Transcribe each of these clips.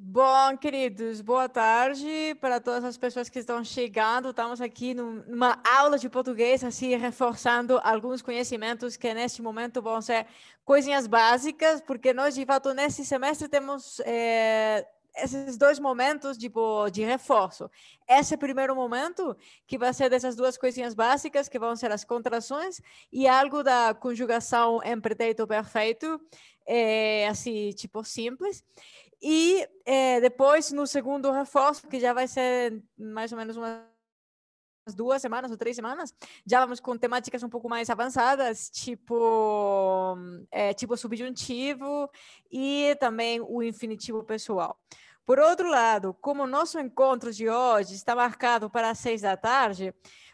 Bom, queridos, boa tarde para todas as pessoas que estão chegando. Estamos aqui numa aula de português, assim, reforçando alguns conhecimentos que neste momento vão ser coisinhas básicas, porque nós, de fato, nesse semestre temos é, esses dois momentos de de reforço. Esse é primeiro momento, que vai ser dessas duas coisinhas básicas, que vão ser as contrações e algo da conjugação em pretérito perfeito, é, assim, tipo, simples. E é, depois, no segundo reforço, que já vai ser mais ou menos umas duas semanas ou três semanas, já vamos com temáticas um pouco mais avançadas, tipo, é, tipo subjuntivo e também o infinitivo pessoal. Por outro lado, como o nosso encontro de hoje está marcado para as seis da tarde,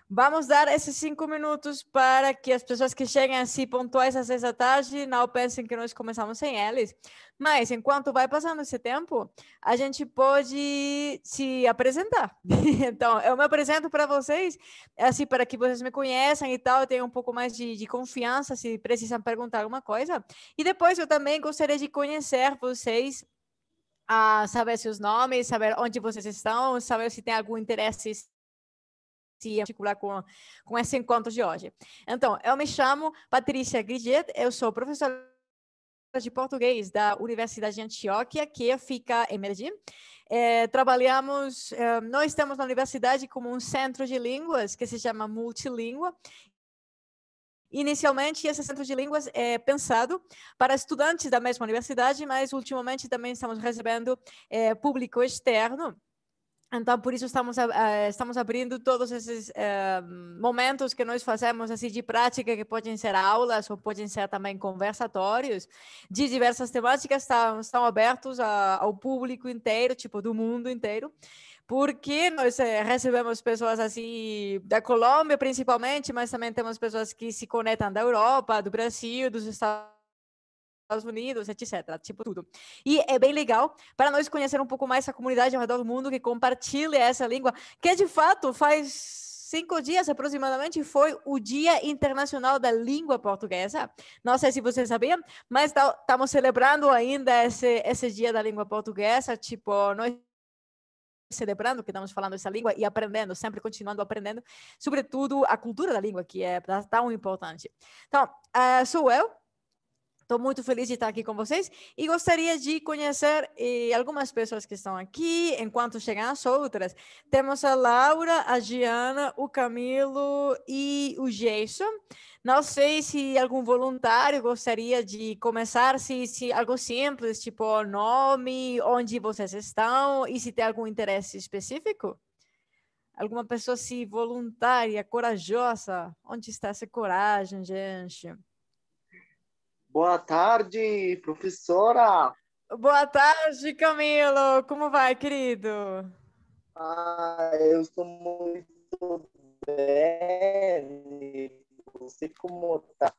Vamos dar esses cinco minutos para que as pessoas que cheguem assim pontuais às seis da tarde não pensem que nós começamos sem eles. Mas enquanto vai passando esse tempo, a gente pode se apresentar. então, eu me apresento para vocês, assim, para que vocês me conheçam e tal, tenham um pouco mais de, de confiança se precisam perguntar alguma coisa. E depois eu também gostaria de conhecer vocês a saber seus nomes, saber onde vocês estão, saber se tem algum interesse se articular com, com esse encontro de hoje. Então, eu me chamo Patrícia Griget, eu sou professora de português da Universidade de Antioquia, que fica em Medellín. É, trabalhamos, é, nós estamos na universidade como um centro de línguas que se chama Multilíngua. Inicialmente, esse centro de línguas é pensado para estudantes da mesma universidade, mas ultimamente também estamos recebendo é, público externo então, por isso estamos, uh, estamos abrindo todos esses uh, momentos que nós fazemos assim de prática, que podem ser aulas ou podem ser também conversatórios de diversas temáticas, estão, tá, estão abertos a, ao público inteiro, tipo, do mundo inteiro porque nós é, recebemos pessoas assim da Colômbia principalmente, mas também temos pessoas que se conectam da Europa, do Brasil, dos Estados Estados Unidos, etc. Tipo tudo. E é bem legal para nós conhecer um pouco mais essa comunidade ao redor do mundo que compartilha essa língua, que de fato faz cinco dias aproximadamente foi o Dia Internacional da Língua Portuguesa. Não sei se vocês sabiam, mas tá, estamos celebrando ainda esse, esse Dia da Língua Portuguesa. Tipo, nós celebrando que estamos falando essa língua e aprendendo, sempre continuando aprendendo, sobretudo a cultura da língua, que é tá tão importante. Então, uh, sou eu, Estou muito feliz de estar aqui com vocês e gostaria de conhecer eh, algumas pessoas que estão aqui, enquanto chegam as outras. Temos a Laura, a Giana, o Camilo e o Jason. Não sei se algum voluntário gostaria de começar, se, se algo simples, tipo nome, onde vocês estão e se tem algum interesse específico. Alguma pessoa se assim, voluntária, corajosa, onde está essa coragem, gente? Boa tarde, professora. Boa tarde, Camilo. Como vai, querido? Ah, eu estou muito bem. Você como está?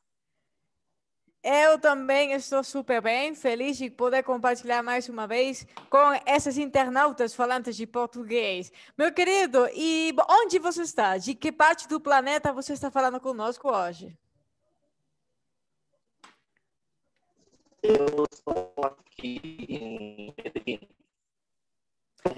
Eu também estou super bem, feliz de poder compartilhar mais uma vez com essas internautas falantes de português. Meu querido, e onde você está? De que parte do planeta você está falando conosco hoje? eu estou aqui em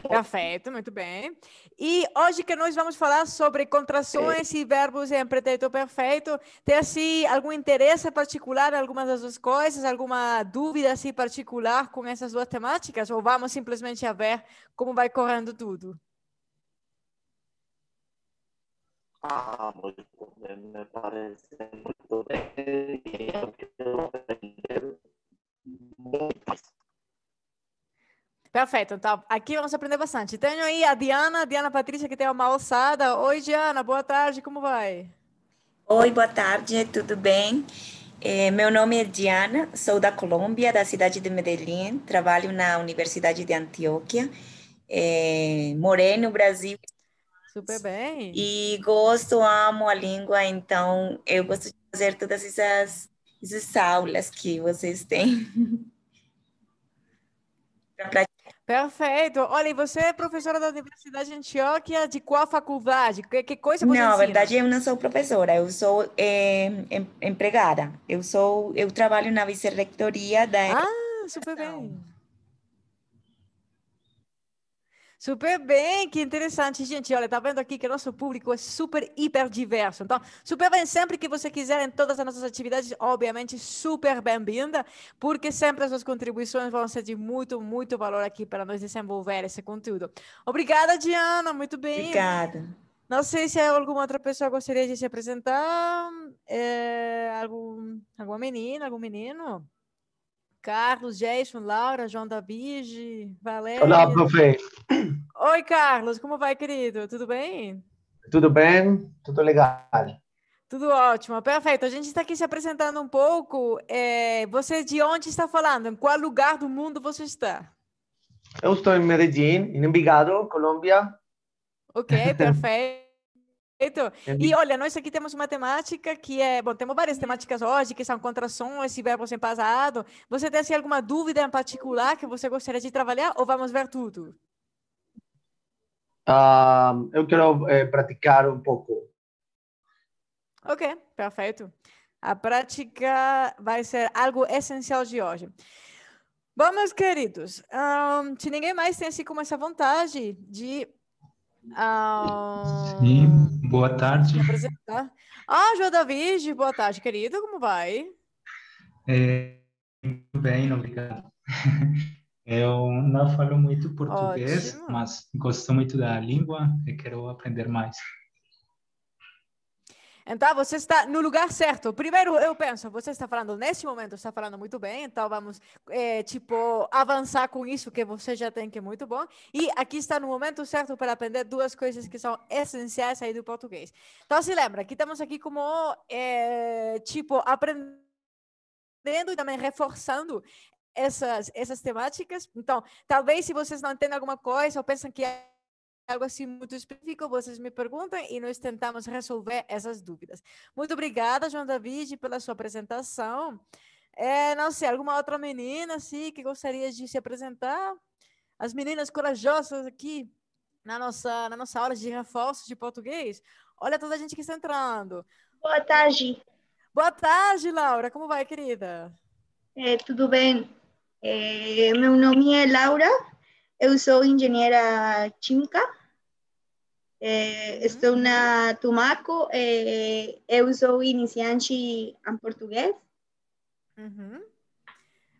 Perfeito, muito bem. E hoje que nós vamos falar sobre contrações e verbos em pretérito perfeito, tem assim, algum interesse particular, algumas das duas coisas, alguma dúvida assim, particular com essas duas temáticas? Ou vamos simplesmente a ver como vai correndo tudo? Ah, muito bem, me parece muito bem. Eu quero aprender Perfeito, então aqui vamos aprender bastante. Tenho aí a Diana, Diana Patrícia, que tem uma alçada. Oi, Diana, boa tarde, como vai? Oi, boa tarde, tudo bem? É, meu nome é Diana, sou da Colômbia, da cidade de Medellín, trabalho na Universidade de Antioquia, é, morei no Brasil. Super bem. E gosto, amo a língua, então eu gosto de fazer todas essas as aulas que vocês têm. Perfeito. Olha, e você é professora da Universidade de Antioquia, de qual faculdade? Que, que coisa você Não, na verdade, eu não sou professora, eu sou é, em, empregada. Eu sou, eu trabalho na vice-reitoria da... Ah, super bem. Super bem, que interessante, gente. Olha, tá vendo aqui que nosso público é super hiper diverso. Então, super bem sempre que você quiser em todas as nossas atividades, obviamente super bem-vinda, porque sempre as suas contribuições vão ser de muito, muito valor aqui para nós desenvolver esse conteúdo. Obrigada, Diana, muito bem. Obrigada. Não sei se alguma outra pessoa gostaria de se apresentar. É, algum, alguma menina, algum menino? Carlos, Jason, Laura, João da Bige, Valéria. Olá, profe. Oi, Carlos, como vai, querido? Tudo bem? Tudo bem, tudo legal. Tudo ótimo, perfeito. A gente está aqui se apresentando um pouco. É, você de onde está falando? Em qual lugar do mundo você está? Eu estou em Medellín, em Envigado, Colômbia. Ok, perfeito. E olha, nós aqui temos uma temática que é, bom, temos várias hum. temáticas hoje que são contrações e verbos em passado. Você tem assim, alguma dúvida em particular que você gostaria de trabalhar ou vamos ver tudo? Uh, eu quero é, praticar um pouco. Ok, perfeito. A prática vai ser algo essencial de hoje. Bom, meus queridos, um, ah, se ninguém mais tem assim como essa vontade de ah, Sim, boa tarde. Ah, João David, boa tarde, querido, como vai? É, muito bem, obrigado. Eu não falo muito português, Ótimo. mas gosto muito da língua e quero aprender mais. Então, você está no lugar certo. Primeiro, eu penso, você está falando nesse momento, está falando muito bem, então vamos, é, tipo, avançar com isso que você já tem, que é muito bom. E aqui está no momento certo para aprender duas coisas que são essenciais aí do português. Então, se lembra que estamos aqui como, é, tipo, aprendendo e também reforçando essas, essas temáticas. Então, talvez se vocês não entendem alguma coisa ou pensam que é algo assim muito específico, vocês me perguntam e nós tentamos resolver essas dúvidas. Muito obrigada, João David, pela sua apresentação. É, não sei, alguma outra menina assim, que gostaria de se apresentar? As meninas corajosas aqui na nossa, na nossa aula de reforço de português. Olha toda a gente que está entrando. Boa tarde. Boa tarde, Laura. Como vai, querida? É, tudo bem. É, meu nome é Laura. Eu sou engenheira química. Eh, estou na Tumaco, eh, eu sou iniciante em português. Uhum.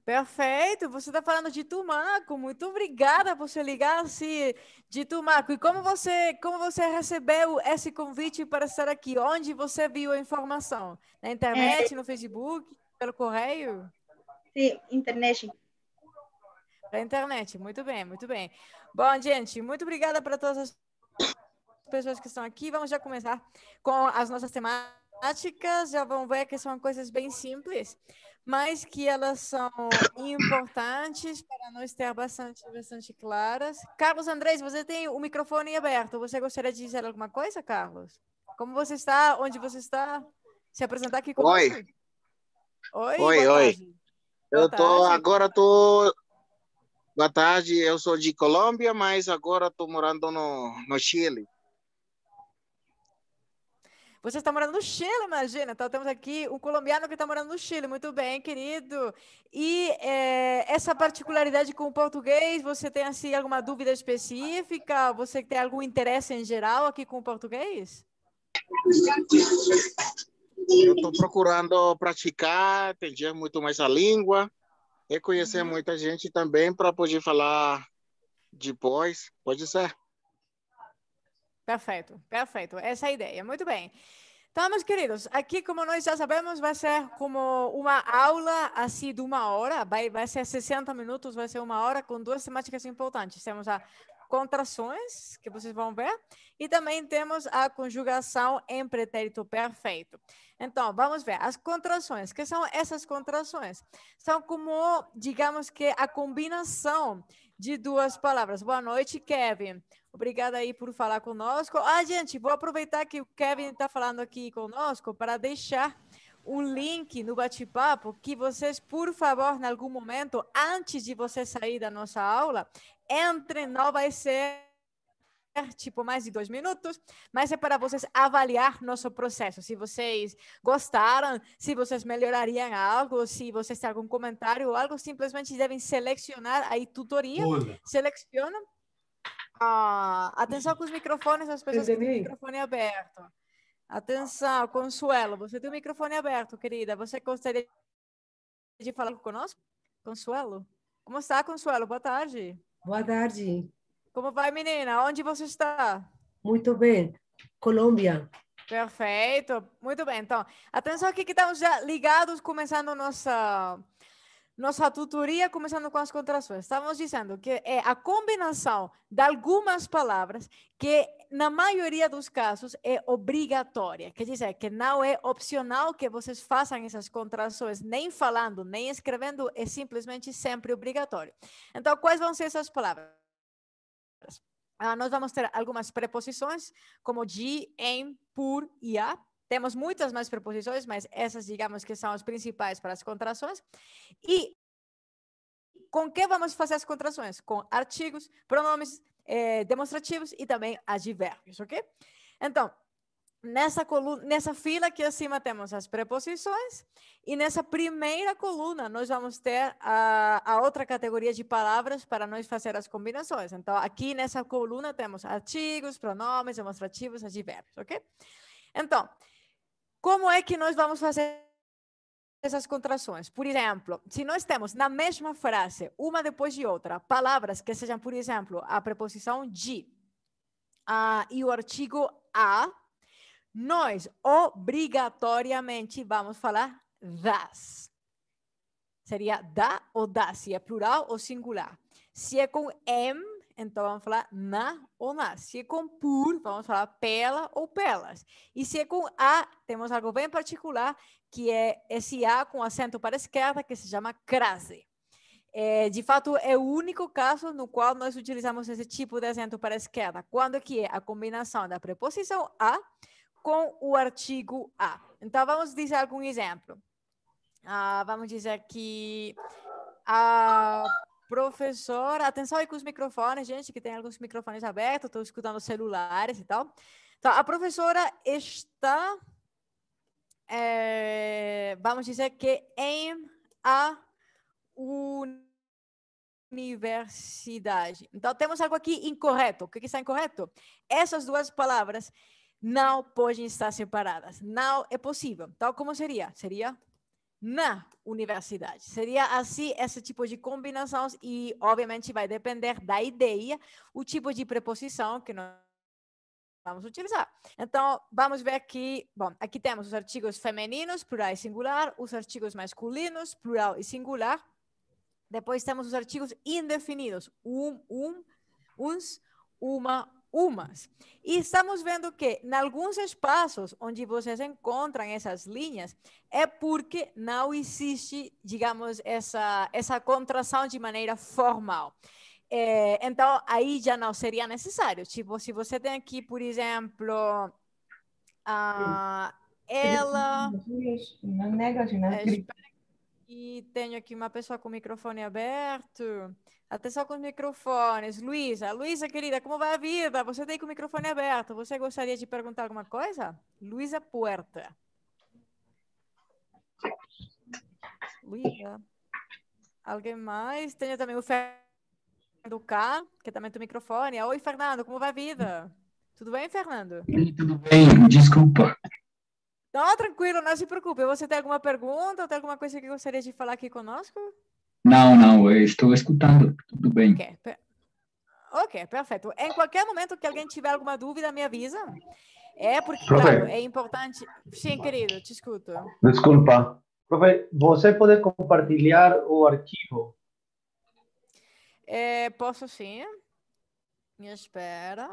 Perfeito, você está falando de Tumaco, muito obrigada por se ligar -se assim de Tumaco. E como você, como você recebeu esse convite para estar aqui? Onde você viu a informação? Na internet, é... no Facebook, pelo correio? Sim, internet. Pela internet, muito bem, muito bem. Bom, gente, muito obrigada para todas as pessoas que estão aqui. Vamos já começar com as nossas temáticas. Já vão ver que são coisas bem simples, mas que elas são importantes para nós ter bastante, bastante claras. Carlos Andrés, você tem o microfone aberto. Você gostaria de dizer alguma coisa, Carlos? Como você está? Onde você está? Se apresentar aqui Oi. Oi, oi. oi. Eu tô agora tô Boa tarde, eu sou de Colômbia, mas agora estou morando no, no Chile. Você está morando no Chile, imagina. Então, temos aqui um colombiano que está morando no Chile. Muito bem, querido. E é, essa particularidade com o português, você tem assim alguma dúvida específica? Você tem algum interesse em geral aqui com o português? Eu estou procurando praticar, entender muito mais a língua e conhecer uhum. muita gente também para poder falar depois. Pode ser? Perfeito, perfeito. Essa é a ideia. Muito bem. Então, meus queridos, aqui, como nós já sabemos, vai ser como uma aula assim de uma hora, vai, vai ser 60 minutos, vai ser uma hora, com duas temáticas importantes. Temos a contrações, que vocês vão ver, e também temos a conjugação em pretérito perfeito. Então, vamos ver as contrações. que são essas contrações? São como, digamos que, a combinação de duas palavras. Boa noite, Kevin. Obrigada aí por falar conosco. Ah, gente, vou aproveitar que o Kevin está falando aqui conosco para deixar um link no bate-papo que vocês, por favor, em algum momento, antes de você sair da nossa aula, entre, não vai ser tipo mais de dois minutos, mas é para vocês avaliar nosso processo. Se vocês gostaram, se vocês melhorariam algo, se vocês têm algum comentário ou algo, simplesmente devem selecionar aí tutoria, Olha. selecionam ah, atenção com os microfones, as pessoas Entendi. que têm o microfone aberto. Atenção, Consuelo, você tem o microfone aberto, querida. Você gostaria de falar conosco? Consuelo? Como está, Consuelo? Boa tarde. Boa tarde. Como vai, menina? Onde você está? Muito bem. Colômbia. Perfeito. Muito bem. Então, atenção aqui que estamos já ligados, começando nossa nossa tutoria, começando com as contrações. Estávamos dizendo que é a combinação de algumas palavras que, na maioria dos casos, é obrigatória. Quer dizer, que não é opcional que vocês façam essas contrações, nem falando, nem escrevendo, é simplesmente sempre obrigatório. Então, quais vão ser essas palavras? Ah, nós vamos ter algumas preposições, como de, em, por e a. Temos muitas mais preposições, mas essas, digamos que são as principais para as contrações. E com que vamos fazer as contrações? Com artigos, pronomes eh, demonstrativos e também advérbios, ok? Então, nessa coluna, nessa fila aqui acima temos as preposições e nessa primeira coluna nós vamos ter a, a outra categoria de palavras para nós fazer as combinações. Então, aqui nessa coluna temos artigos, pronomes demonstrativos, advérbios, ok? Então, como é que nós vamos fazer essas contrações? Por exemplo, se nós temos na mesma frase, uma depois de outra, palavras que sejam, por exemplo, a preposição de uh, e o artigo a, nós obrigatoriamente vamos falar das. Seria da ou das, se é plural ou singular. Se é com M, então vamos falar na ou na. Se é com por, vamos falar pela ou pelas. E se é com a, temos algo bem particular, que é esse A com acento para a esquerda, que se chama crase. É, de fato, é o único caso no qual nós utilizamos esse tipo de acento para a esquerda, quando que é a combinação da preposição a com o artigo a. Então, vamos dizer algum exemplo. Ah, vamos dizer que a professora. Atenção aí com os microfones, gente, que tem alguns microfones abertos, estou escutando celulares e tal. Então, a professora está, é, vamos dizer que em a universidade. Então, temos algo aqui incorreto. O que está incorreto? Essas duas palavras não podem estar separadas. Não é possível. Então, como seria? Seria na universidade. Seria assim esse tipo de combinações e obviamente vai depender da ideia, o tipo de preposição que nós vamos utilizar. Então, vamos ver aqui, bom, aqui temos os artigos femininos, plural e singular, os artigos masculinos, plural e singular. Depois temos os artigos indefinidos, um, um, uns, uma, umas. E estamos vendo que, em alguns espaços onde vocês encontram essas linhas, é porque não existe, digamos, essa, essa contração de maneira formal. É, então, aí já não seria necessário. Tipo, se você tem aqui, por exemplo, a, ela. Não nega, é, e tenho aqui uma pessoa com o microfone aberto. Atenção com os microfones. Luísa, Luísa, querida, como vai a vida? Você tem com o microfone aberto. Você gostaria de perguntar alguma coisa? Luísa Puerta. Luísa. Alguém mais? Tenho também o Fernando K, que é também tem o microfone. Oi, Fernando, como vai a vida? Tudo bem, Fernando? Tudo bem, desculpa. Não, tranquilo, não se preocupe. Você tem alguma pergunta ou tem alguma coisa que gostaria de falar aqui conosco? Não, não, eu estou escutando, tudo bem. Per ok, perfeito. Em qualquer momento que alguém tiver alguma dúvida, me avisa. É porque, Profe, claro, é importante. Sim, querido, te escuto. Desculpa. Profe, você pode compartilhar o arquivo? É, posso sim. Me espera.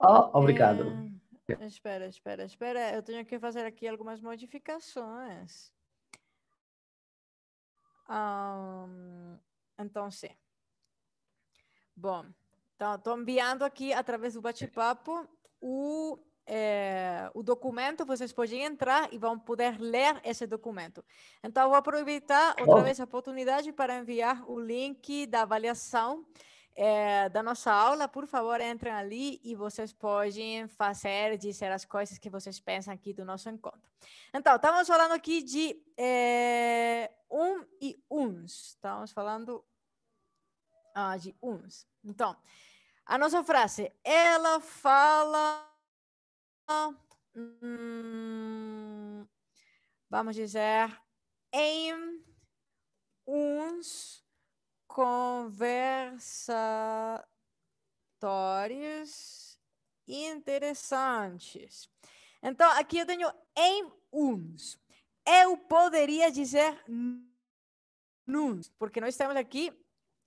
oh obrigado. É... Espera, espera, espera. Eu tenho que fazer aqui algumas modificações. Um, então, sim. Bom, então, estou enviando aqui através do bate-papo o, é, o documento. Vocês podem entrar e vão poder ler esse documento. Então, vou aproveitar outra vez a oportunidade para enviar o link da avaliação é, da nossa aula, por favor, entrem ali e vocês podem fazer, dizer as coisas que vocês pensam aqui do nosso encontro. Então, estamos falando aqui de é, um e uns. Estamos falando ah, de uns. Então, a nossa frase, ela fala... Hum, vamos dizer, em uns conversatórios interessantes. Então, aqui eu tenho em uns. Eu poderia dizer nuns, porque nós temos aqui,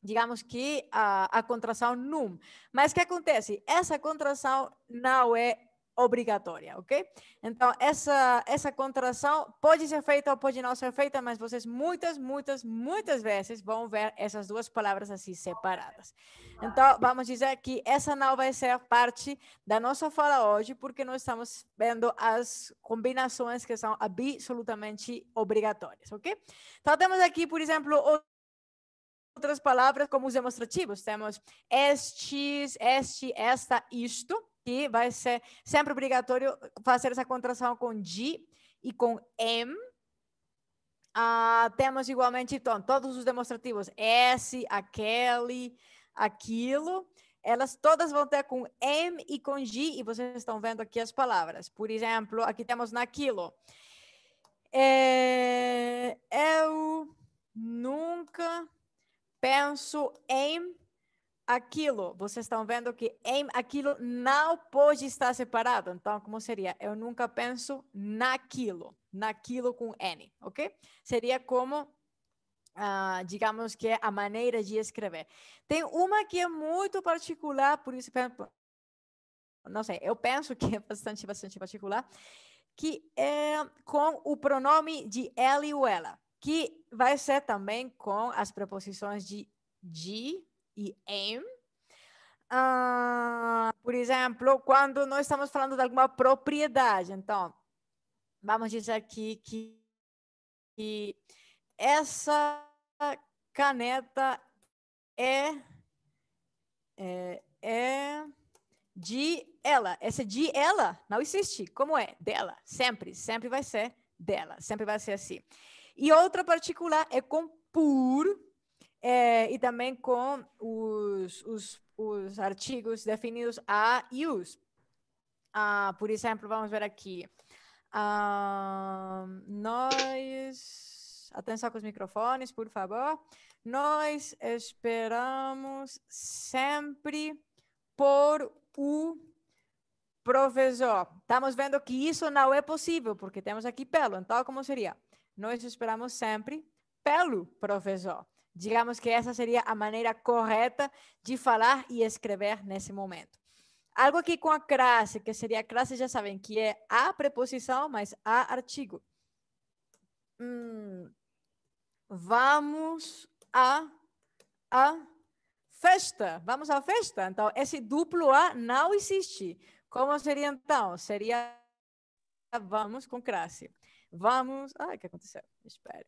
digamos que, a, a contração num. Mas o que acontece? Essa contração não é obrigatória, ok? Então, essa, essa contração pode ser feita ou pode não ser feita, mas vocês muitas, muitas, muitas vezes vão ver essas duas palavras assim separadas. Então, vamos dizer que essa não vai ser parte da nossa fala hoje, porque nós estamos vendo as combinações que são absolutamente obrigatórias, ok? Então, temos aqui, por exemplo, outras palavras como os demonstrativos. Temos estes, este, esta, isto que vai ser sempre obrigatório fazer essa contração com G e com M. Ah, temos igualmente, então, todos os demonstrativos S, aquele, aquilo. Elas todas vão ter com M e com G, e vocês estão vendo aqui as palavras. Por exemplo, aqui temos naquilo. É, eu nunca penso em aquilo, vocês estão vendo que em aquilo não pode estar separado. Então, como seria? Eu nunca penso naquilo, naquilo com N, ok? Seria como Uh, digamos que é a maneira de escrever. Tem uma que é muito particular, por isso, não sei, eu penso que é bastante, bastante particular, que é com o pronome de ele ou ela, que vai ser também com as preposições de de, e em, ah, por exemplo, quando nós estamos falando de alguma propriedade, então, vamos dizer aqui que, que essa caneta é, é, é de ela. Essa é de ela não existe. Como é? Dela. Sempre. Sempre vai ser dela. Sempre vai ser assim. E outra particular é com por é, e também com os, os, os artigos definidos A e os. Ah, por exemplo, vamos ver aqui. Ah, nós. Atenção com os microfones, por favor. Nós esperamos sempre por o professor. Estamos vendo que isso não é possível, porque temos aqui pelo. Então, como seria? Nós esperamos sempre pelo professor. Digamos que essa seria a maneira correta de falar e escrever nesse momento. Algo aqui com a crase, que seria a crase, já sabem, que é a preposição mas a artigo. Hum, vamos a, a festa. Vamos à festa. Então, esse duplo A não existe. Como seria então? Seria vamos com crase. Vamos. Ah, o que aconteceu? Espere.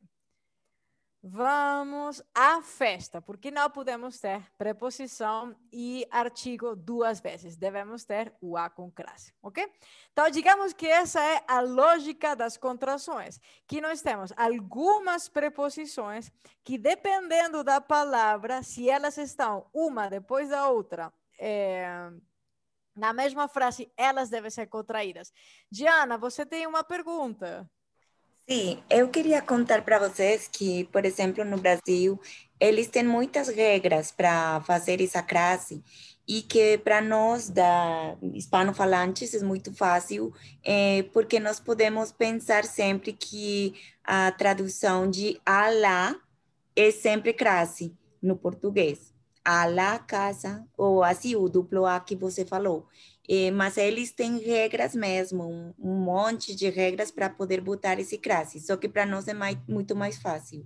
Vamos à festa, porque não podemos ter preposição e artigo duas vezes. Devemos ter o a com crase, ok? Então, digamos que essa é a lógica das contrações, que nós temos algumas preposições que, dependendo da palavra, se elas estão uma depois da outra, é... na mesma frase, elas devem ser contraídas. Diana, você tem uma pergunta? Sim, eu queria contar para vocês que, por exemplo, no Brasil, eles têm muitas regras para fazer essa crase e que para nós da hispanofalantes é muito fácil é, porque nós podemos pensar sempre que a tradução de a é sempre crase no português a casa ou assim o duplo a que você falou e, eh, mas eles têm regras mesmo, um, um monte de regras para poder botar esse crase. Só que para nós é mais, muito mais fácil.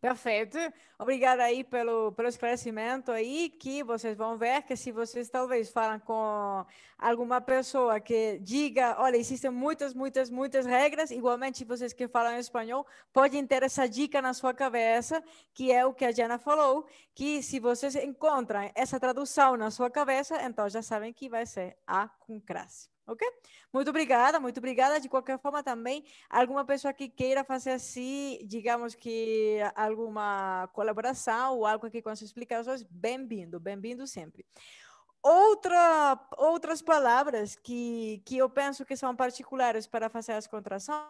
Perfeito. Obrigada aí pelo, pelo esclarecimento aí, que vocês vão ver que se vocês talvez falam com alguma pessoa que diga, olha, existem muitas, muitas, muitas regras, igualmente vocês que falam espanhol, podem ter essa dica na sua cabeça, que é o que a Jana falou, que se vocês encontram essa tradução na sua cabeça, então já sabem que vai ser a com crase ok? Muito obrigada, muito obrigada. De qualquer forma, também, alguma pessoa que queira fazer assim, digamos que alguma colaboração ou algo aqui com as explicações, bem-vindo, bem-vindo sempre. Outra, outras palavras que, que eu penso que são particulares para fazer as contrações,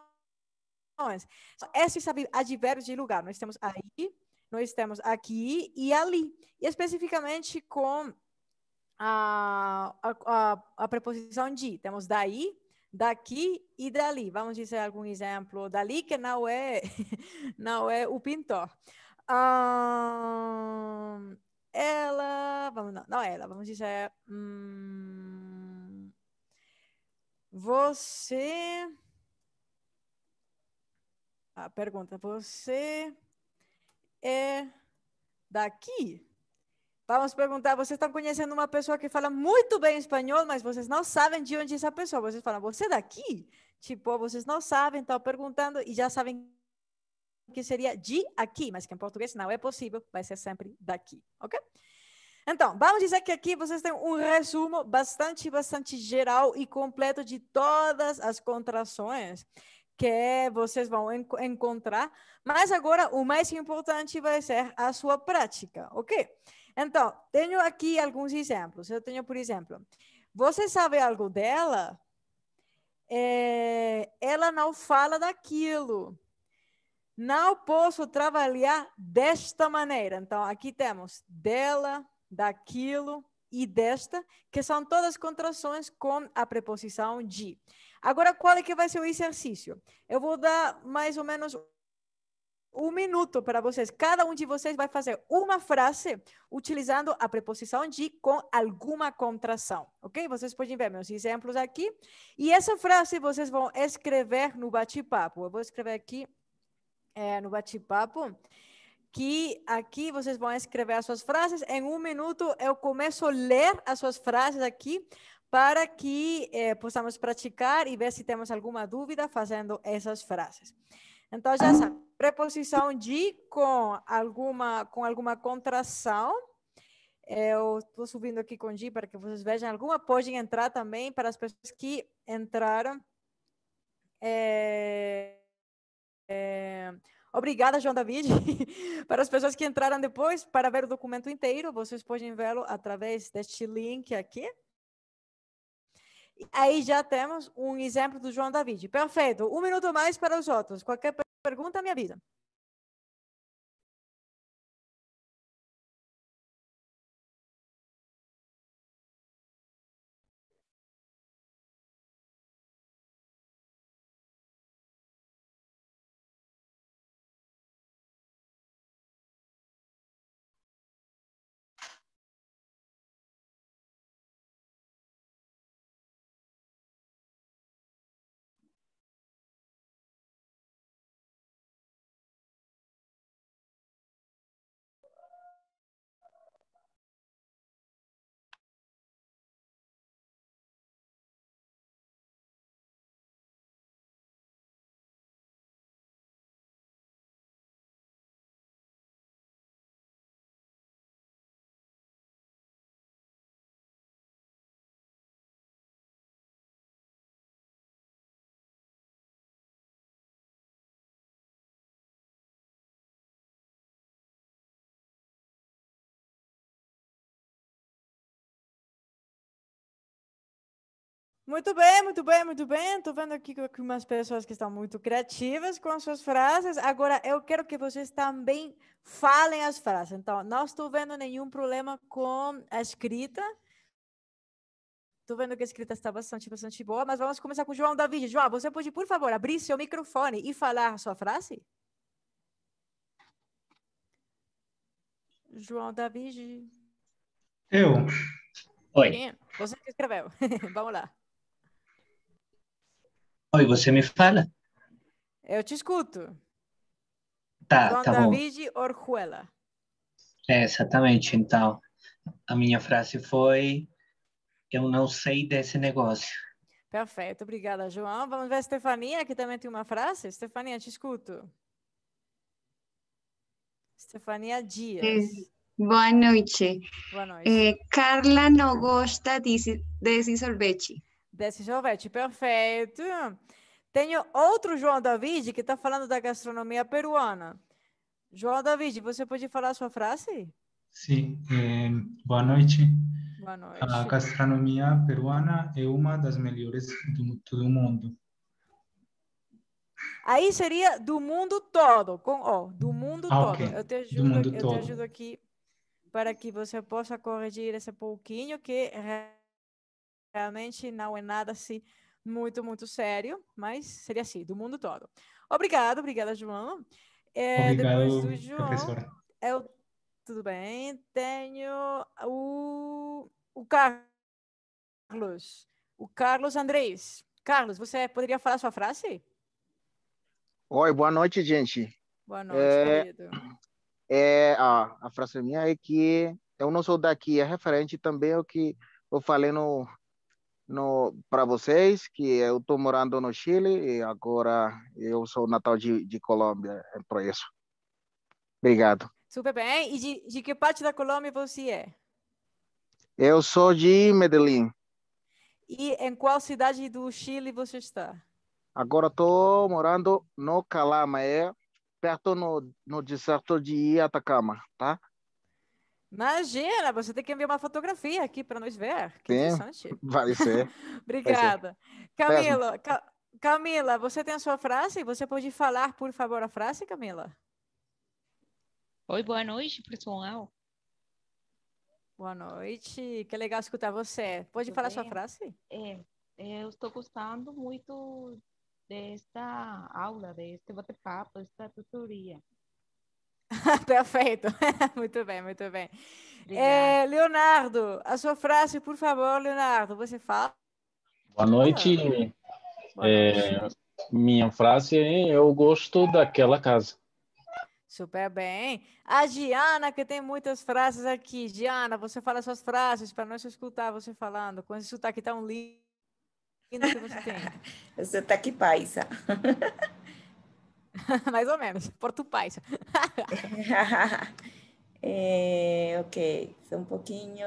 esses advérbios de lugar, nós temos aí, nós temos aqui e ali, e especificamente com a, a, a preposição de. Temos daí, daqui e dali. Vamos dizer algum exemplo. Dali que não é, não é o pintor. Um, ela, vamos não, não ela, vamos dizer. Hum, você. A pergunta, você é daqui? Vamos perguntar, vocês estão conhecendo uma pessoa que fala muito bem espanhol, mas vocês não sabem de onde é essa pessoa. Vocês falam, você é daqui? Tipo, vocês não sabem, estão perguntando e já sabem que seria de aqui, mas que em português não é possível, vai ser sempre daqui, ok? Então, vamos dizer que aqui vocês têm um resumo bastante, bastante geral e completo de todas as contrações que vocês vão en encontrar, mas agora o mais importante vai ser a sua prática, ok? Então, tenho aqui alguns exemplos. Eu tenho, por exemplo, você sabe algo dela? É, ela não fala daquilo. Não posso trabalhar desta maneira. Então, aqui temos dela, daquilo e desta, que são todas contrações com a preposição de. Agora, qual é que vai ser o exercício? Eu vou dar mais ou menos um minuto para vocês. Cada um de vocês vai fazer uma frase utilizando a preposição de com alguma contração, ok? Vocês podem ver meus exemplos aqui. E essa frase vocês vão escrever no bate-papo. Eu vou escrever aqui é, no bate-papo que aqui vocês vão escrever as suas frases. Em um minuto eu começo a ler as suas frases aqui para que é, possamos praticar e ver se temos alguma dúvida fazendo essas frases. Então, já ah. sabe, preposição de com alguma, com alguma contração. É, eu estou subindo aqui com de para que vocês vejam alguma. Podem entrar também para as pessoas que entraram. É, é, obrigada, João David. para as pessoas que entraram depois, para ver o documento inteiro, vocês podem vê-lo através deste link aqui. Aí já temos um exemplo do João David. Perfeito. Um minuto mais para os outros. Qualquer pergunta, me avisa. Muito bem, muito bem, muito bem. Estou vendo aqui que umas pessoas que estão muito criativas com as suas frases. Agora, eu quero que vocês também falem as frases. Então, não estou vendo nenhum problema com a escrita. Estou vendo que a escrita está bastante, bastante boa, mas vamos começar com o João David. João, você pode, por favor, abrir seu microfone e falar a sua frase? João David. Eu. Oi. Você que escreveu. Vamos lá e você me fala. Eu te escuto. Tá, Dom tá bom. David Orjuela. É, exatamente. Então, a minha frase foi: Eu não sei desse negócio. Perfeito, obrigada, João. Vamos ver a Stefania, que também tem uma frase. Stefania, te escuto. Stefania Dias. Eh, boa noite. Boa noite. Eh, Carla não gosta desse, desse sorvete desse sorvete. Tipo, Perfeito. É Tenho outro João David que está falando da gastronomia peruana. João David, você pode falar a sua frase? Sim. É, boa noite. Boa noite. A gastronomia peruana é uma das melhores do, o mundo. Aí seria do mundo todo, com O, do mundo ah, todo. Okay. Eu, te ajudo, eu todo. te ajudo aqui para que você possa corrigir esse pouquinho que realmente não é nada assim muito, muito sério, mas seria assim, do mundo todo. obrigada obrigada, João. É, Obrigado, depois do João, eu, é tudo bem, tenho o, o Carlos, o Carlos Andrés. Carlos, você poderia falar sua frase? Oi, boa noite, gente. Boa noite, é, querido. É, a, a frase minha é que eu não sou daqui, é referente também ao que eu falei no, para vocês que eu estou morando no Chile e agora eu sou natal de, de Colômbia, então é por isso. Obrigado. Super bem. E de, de que parte da Colômbia você é? Eu sou de Medellín. E em qual cidade do Chile você está? Agora estou morando no Calama, é perto no, no deserto de Atacama, tá? Imagina, você tem que enviar uma fotografia aqui para nós ver. Que interessante. Vai ser. Obrigada. Vai ser. Camilo, Ca Camila, você tem a sua frase? Você pode falar, por favor, a frase, Camila? Oi, boa noite, pessoal. Boa noite. Que legal escutar você. Pode falar bem, sua frase? É, é, eu estou gostando muito desta aula, deste bate-papo, desta tutoria. Perfeito, muito bem, muito bem. É, Leonardo, a sua frase, por favor, Leonardo, você fala. Boa noite. Boa noite. É, minha frase é: Eu gosto daquela casa. Super bem. A Diana, que tem muitas frases aqui. Diana, você fala suas frases para nós escutar você falando, com esse sotaque tão lindo que você tem. Você está aqui paisa. Mais ou menos, por tu paisa. é, eh, ok, só um pouquinho.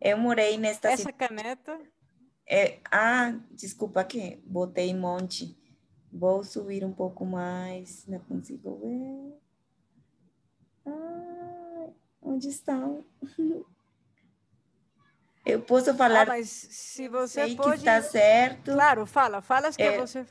Eu morei nesta... Essa caneta... É, ah, desculpa que botei monte. Vou subir um pouco mais, não consigo ver. Ah, onde estão? Eu posso falar. Ah, mas se você pode. está certo. Claro, fala, fala que é, você.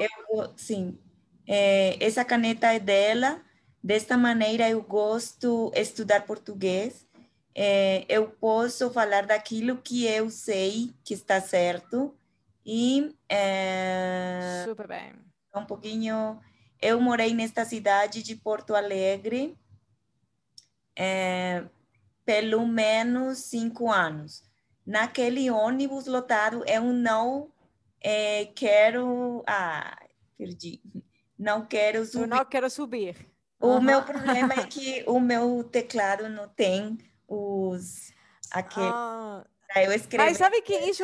Eu, sim, é, essa caneta é dela. Desta maneira, eu gosto estudar português. É, eu posso falar daquilo que eu sei que está certo. E. É, Super bem. Um pouquinho. Eu morei nesta cidade de Porto Alegre é, pelo menos cinco anos. Naquele ônibus lotado, eu é não é, quero. Ah, perdi. Não quero subir. Eu não quero subir. O uhum. meu problema é que o meu teclado não tem os. Aquele. Ah. Mas sabe que isso,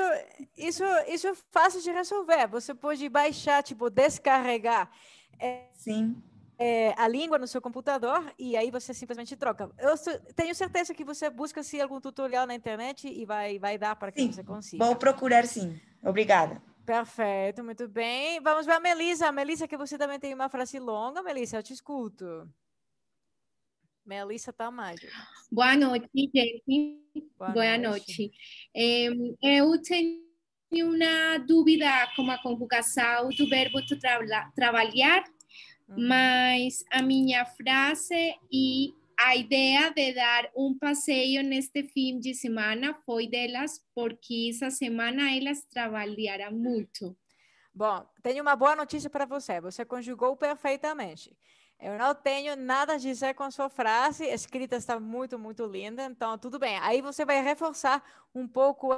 isso, isso é fácil de resolver. Você pode baixar, tipo, descarregar. É, Sim. É, a língua no seu computador e aí você simplesmente troca. Eu tenho certeza que você busca se assim, algum tutorial na internet e vai vai dar para que você consiga. Vou procurar sim. Obrigada. Perfeito, muito bem. Vamos ver a Melissa. Melissa, que você também tem uma frase longa. Melissa, eu te escuto. Melissa Tamayo. Boa noite, gente. Boa, Boa noite. noite. É, eu tenho uma dúvida com a conjugação do verbo tra trabalhar, hum. mas a minha frase e a ideia de dar um passeio neste fim de semana foi delas, porque essa semana elas trabalharam muito. Bom, tenho uma boa notícia para você. Você conjugou perfeitamente. Eu não tenho nada a dizer com a sua frase. A escrita está muito, muito linda. Então, tudo bem. Aí você vai reforçar um pouco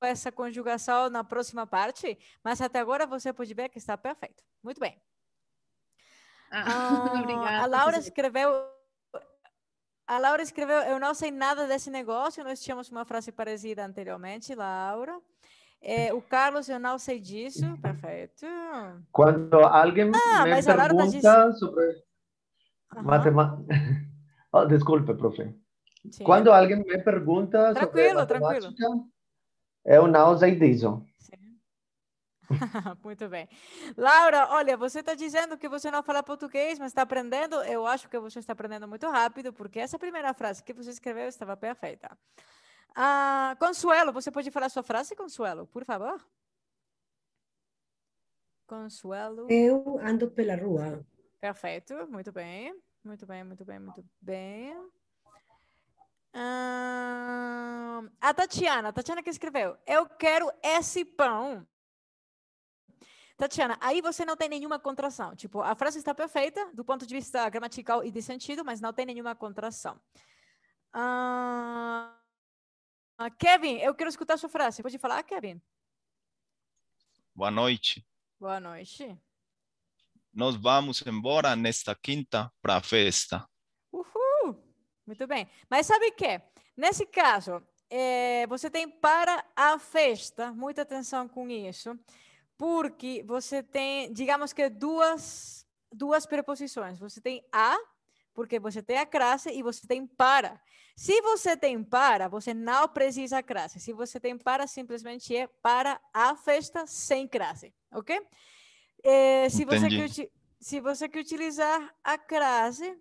essa conjugação na próxima parte. Mas até agora você pode ver que está perfeito. Muito bem. Ah, ah, obrigada. A Laura escreveu a Laura escreveu: Eu não sei nada desse negócio. Nós tínhamos uma frase parecida anteriormente, Laura. É, o Carlos, eu não sei disso. Perfeito. Quando alguém ah, me tá pergunta sobre uhum. matemática. Oh, desculpe, profe. Sim. Quando alguém me pergunta tranquilo, sobre matemática, tranquilo. eu não sei disso. Muito bem. Laura, olha, você está dizendo que você não fala português, mas está aprendendo. Eu acho que você está aprendendo muito rápido, porque essa primeira frase que você escreveu estava perfeita. Ah, Consuelo, você pode falar sua frase, Consuelo, por favor? Consuelo. Eu ando pela rua. Perfeito, muito bem. Muito bem, muito bem, muito bem. Ah, a Tatiana, a Tatiana que escreveu: Eu quero esse pão. Tatiana, então, aí você não tem nenhuma contração. Tipo, a frase está perfeita do ponto de vista gramatical e de sentido, mas não tem nenhuma contração. Ah, Kevin, eu quero escutar sua frase. Pode falar, Kevin? Boa noite. Boa noite. Nós vamos embora nesta quinta para a festa. Uhul! Muito bem. Mas sabe o que? Nesse caso, é, você tem para a festa, muita atenção com isso porque você tem, digamos que duas, duas preposições. Você tem a, porque você tem a crase, e você tem para. Se você tem para, você não precisa crase. Se você tem para, simplesmente é para a festa sem crase, ok? É, se, você quer se você utilizar a crase,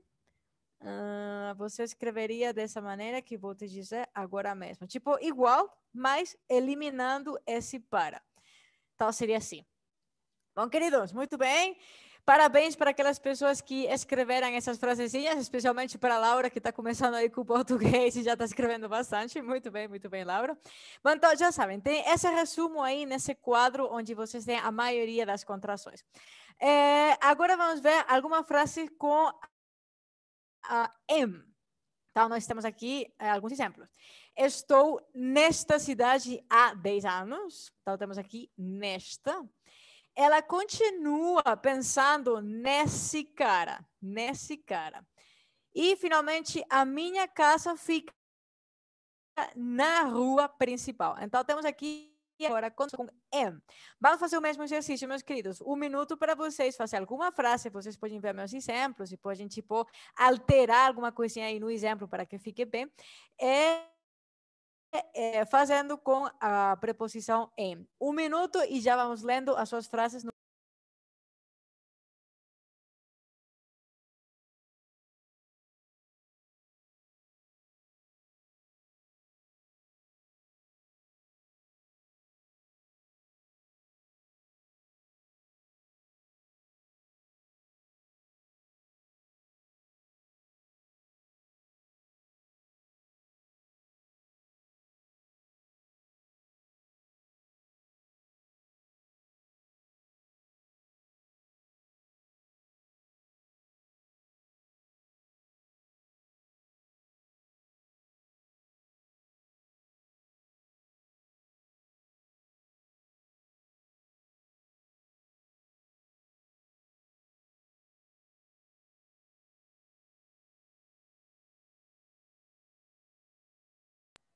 Uh, ah, você escreveria dessa maneira que vou te dizer agora mesmo. Tipo, igual, mas eliminando esse para. Tal seria assim. Bom, queridos, muito bem. Parabéns para aquelas pessoas que escreveram essas frasezinhas, especialmente para a Laura, que está começando aí com o português e já está escrevendo bastante. Muito bem, muito bem, Laura. Bom, então, já sabem, tem esse resumo aí nesse quadro onde vocês têm a maioria das contrações. É, agora vamos ver alguma frase com a M. Então, nós temos aqui é, alguns exemplos estou nesta cidade há 10 anos, então temos aqui nesta. Ela continua pensando nesse cara, nesse cara. E finalmente a minha casa fica na rua principal. Então temos aqui agora com M. Vamos fazer o mesmo exercício, meus queridos. Um minuto para vocês fazer alguma frase. Vocês podem ver meus exemplos e podem, tipo, alterar alguma coisinha aí no exemplo para que fique bem. É é, é, fazendo com a preposição em. Um minuto e já vamos lendo as suas frases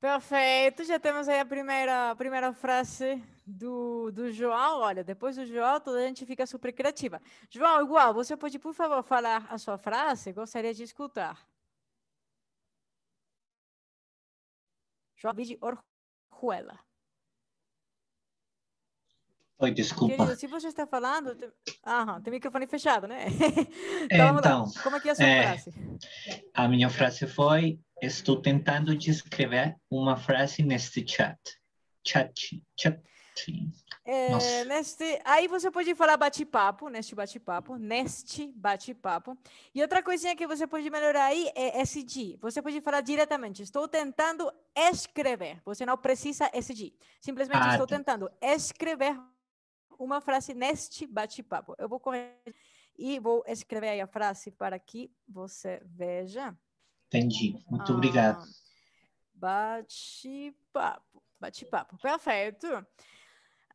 Perfeito, já temos aí a primeira, a primeira frase do, do João. Olha, depois do João, toda a gente fica super criativa. João, igual, você pode, por favor, falar a sua frase? Gostaria de escutar. João Vidi Orjuela. Oi, desculpa. Querido, se você está falando... Tem... Aham, tem microfone fechado, né? então, então como é que é a sua é, frase? A minha frase foi... Estou tentando escrever uma frase neste chat. Chat, chat. É, neste, aí você pode falar bate-papo, neste bate-papo, neste bate-papo. E outra coisinha que você pode melhorar aí é SG. Você pode falar diretamente, estou tentando escrever. Você não precisa SG. Simplesmente ah, estou tá. tentando escrever uma frase neste bate-papo. Eu vou correr e vou escrever aí a frase para que você veja. Entendi. Muito ah, obrigado. Bate-papo. Bate-papo. Perfeito.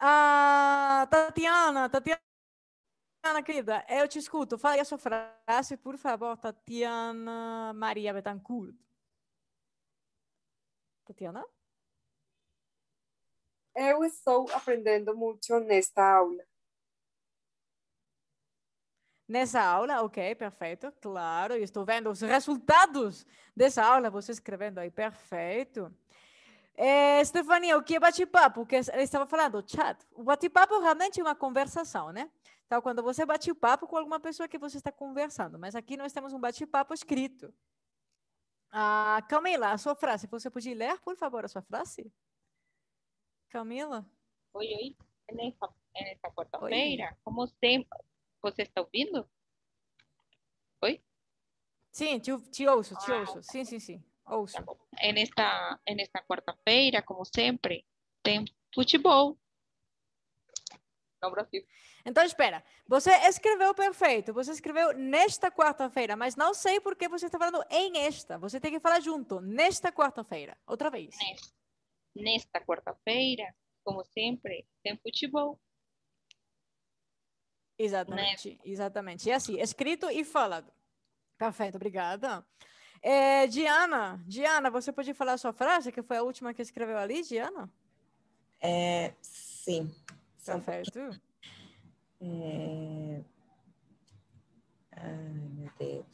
Ah, Tatiana, Tatiana. Tatiana, querida, eu te escuto. Fale a sua frase, por favor, Tatiana Maria Betancourt. Tatiana? Eu estou aprendendo muito nesta aula nessa aula, ok, perfeito, claro, eu estou vendo os resultados dessa aula, você escrevendo aí, perfeito. É, Stefania, o que é bate-papo? Porque ela estava falando, chat. O bate-papo realmente é uma conversação, né? Então, quando você bate o papo com alguma pessoa que você está conversando, mas aqui nós temos um bate-papo escrito. Ah, Camila, a sua frase, você podia ler, por favor, a sua frase? Camila? Oi, oi. Nessa, nessa quarta-feira, como sempre, você está ouvindo? Oi? Sim, te, te ouço, te ah, ouço. Sim, sim, sim. Ouço. Tá em é esta, em é esta quarta-feira, como sempre, tem futebol no Brasil. Então, espera. Você escreveu perfeito. Você escreveu nesta quarta-feira, mas não sei por que você está falando em esta. Você tem que falar junto. Nesta quarta-feira. Outra vez. Nesta, nesta quarta-feira, como sempre, tem futebol. Né? Exatamente, né? exatamente. E assim, escrito e falado. Perfeito, tá obrigada. É, Diana, Diana, você pode falar a sua frase, que foi a última que escreveu ali, Diana? É, sim. Perfeito. Tá é... Ai, meu Deus.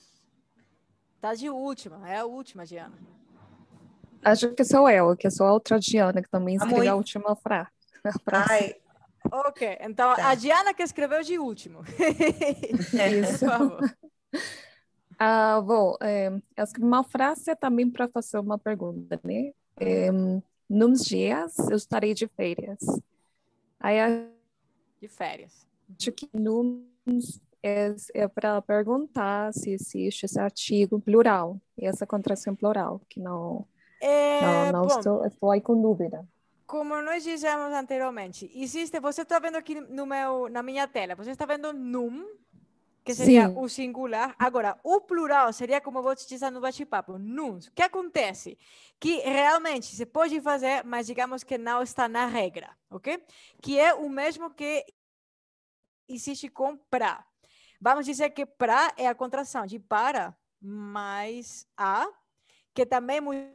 Tá de última, é a última, Diana. Acho que sou eu, que sou a outra Diana, que também tá escreveu a última frase. Ai, Ok, então tá. a Diana que escreveu de último. Isso. É. Por favor. Ah, vou, é, eu escrevi uma frase também para fazer uma pergunta, né? É, nos dias eu estarei de férias. Aí a... De férias. Acho que nos é, é para perguntar se existe esse artigo plural, e essa contração plural, que não, é, não, não bom, estou, estou aí com dúvida como nós dissemos anteriormente, existe, você está vendo aqui no meu, na minha tela, você está vendo num, que seria Sim. o singular. Agora, o plural seria como vou te dizer no bate-papo, nuns. O que acontece? Que realmente se pode fazer, mas digamos que não está na regra, ok? Que é o mesmo que existe com pra. Vamos dizer que pra é a contração de para mais a, que também é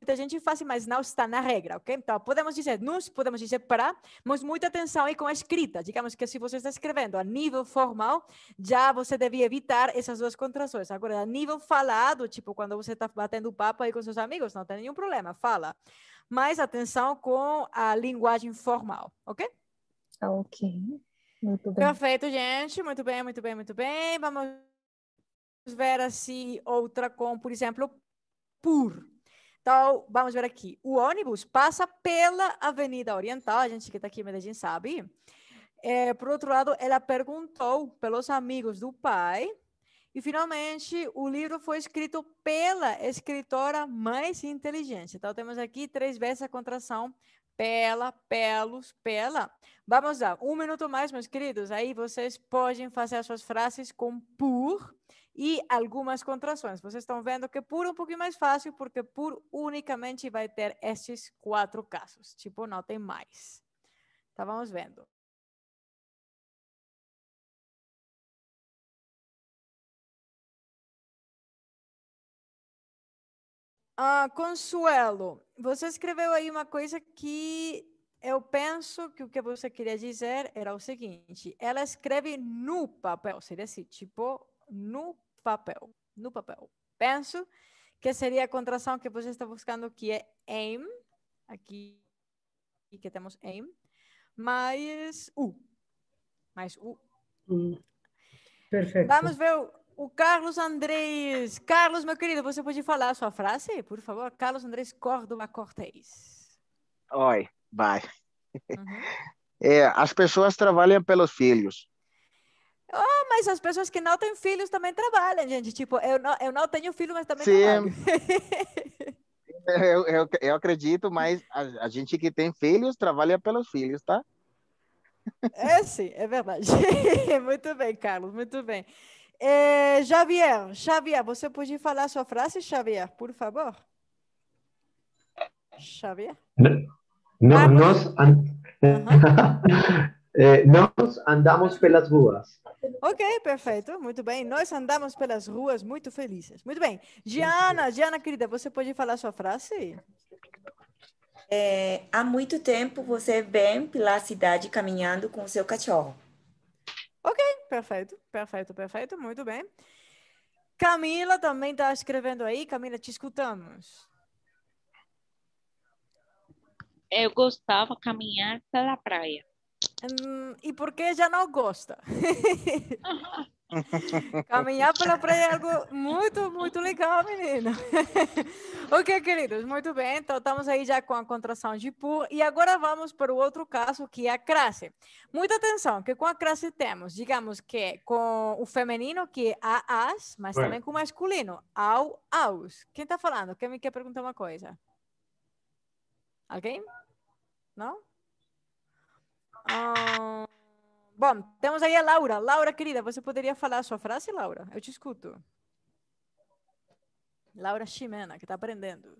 muita gente faz, assim, mas não está na regra, ok? Então, podemos dizer nos, podemos dizer para, mas muita atenção aí com a escrita. Digamos que se você está escrevendo a nível formal, já você devia evitar essas duas contrações. Agora, a nível falado, tipo quando você está batendo papo aí com seus amigos, não tem nenhum problema, fala. Mas atenção com a linguagem formal, ok? Ok. Muito bem. Perfeito, gente. Muito bem, muito bem, muito bem. Vamos ver assim outra com, por exemplo, por. Então, vamos ver aqui. O ônibus passa pela Avenida Oriental, a gente que está aqui em Medellín sabe. É, por outro lado, ela perguntou pelos amigos do pai. E, finalmente, o livro foi escrito pela escritora mais inteligente. Então, temos aqui três vezes a contração pela, pelos, pela. Vamos lá, um minuto mais, meus queridos. Aí vocês podem fazer as suas frases com por e algumas contrações. Vocês estão vendo que pur é um pouquinho mais fácil, porque pur unicamente vai ter estes quatro casos. Tipo, não tem mais. Tá, vamos vendo. Ah, Consuelo, você escreveu aí uma coisa que eu penso que o que você queria dizer era o seguinte: ela escreve no papel, seria assim, tipo no papel. No papel. Penso que seria a contração que você está buscando, que é aim, aqui, e que temos aim, mais u. Mais u. Hum. Perfeito. Vamos ver o, o Carlos Andrés. Carlos, meu querido, você pode falar a sua frase, por favor? Carlos Andrés Córdoba Cortez. Oi, vai. Uhum. É, as pessoas trabalham pelos filhos. Oh, mas as pessoas que não têm filhos também trabalham, gente. Tipo, eu não, eu não tenho filho, mas também Sim. trabalho. eu, eu, eu acredito, mas a, a, gente que tem filhos trabalha pelos filhos, tá? É sim, é verdade. muito bem, Carlos, muito bem. É, eh, Javier, Xavier, você pode falar sua frase, Xavier, por favor? Xavier? Não, ah, nós... É, eh, nós andamos pelas ruas. Ok, perfeito. Muito bem. Nós andamos pelas ruas muito felizes. Muito bem. Diana, Diana, querida, você pode falar sua frase? É, há muito tempo você vem é pela cidade caminhando com o seu cachorro. Ok, perfeito, perfeito, perfeito. Muito bem. Camila também está escrevendo aí. Camila, te escutamos. Eu gostava de caminhar pela praia e por que já não gosta? Caminhar pela praia é algo muito, muito legal, menino. ok, queridos, muito bem. Então, estamos aí já com a contração de PUR. E agora vamos para o outro caso, que é a crase. Muita atenção, que com a crase temos, digamos que com o feminino, que é a as, mas também com o masculino, ao, aos. Quem está falando? Quem me quer perguntar uma coisa? Alguém? Não? Ah, bom, temos aí a Laura. Laura, querida, você poderia falar a sua frase, Laura? Eu te escuto. Laura Chimena, que está aprendendo.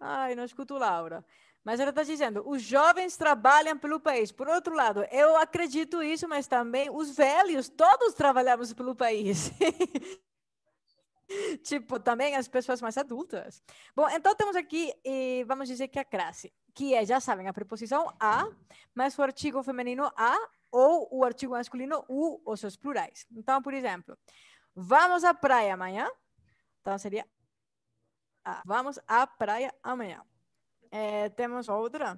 Ai, não escuto Laura. Mas ela está dizendo: os jovens trabalham pelo país. Por outro lado, eu acredito isso, mas também os velhos, todos trabalhamos pelo país. tipo, também as pessoas mais adultas. Bom, então temos aqui, vamos dizer que é a classe que é, já sabem, a preposição a, mas o artigo feminino a, ou o artigo masculino o, os seus plurais. Então, por exemplo, vamos à praia amanhã. Então, seria a, vamos à praia amanhã. É, temos outra,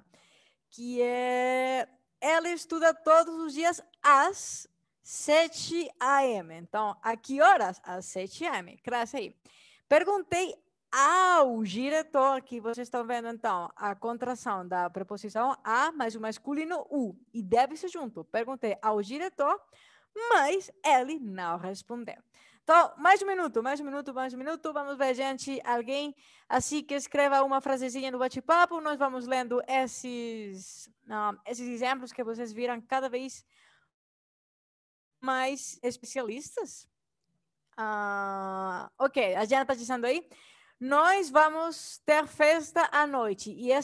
que é, ela estuda todos os dias às 7 a.m. Então, a que horas? Às 7 a.m. Classe aí. Perguntei ao ah, diretor que vocês estão vendo então a contração da preposição a mais o masculino u e deve-se junto. Perguntei ao diretor, mas ele não respondeu. Então, mais um minuto, mais um minuto, mais um minuto. Vamos ver, gente, alguém assim que escreva uma frasezinha no bate-papo. Nós vamos lendo esses, esses exemplos que vocês viram cada vez mais especialistas. Uh, ok, a Jana está dizendo aí. Nós vamos ter festa à noite. E A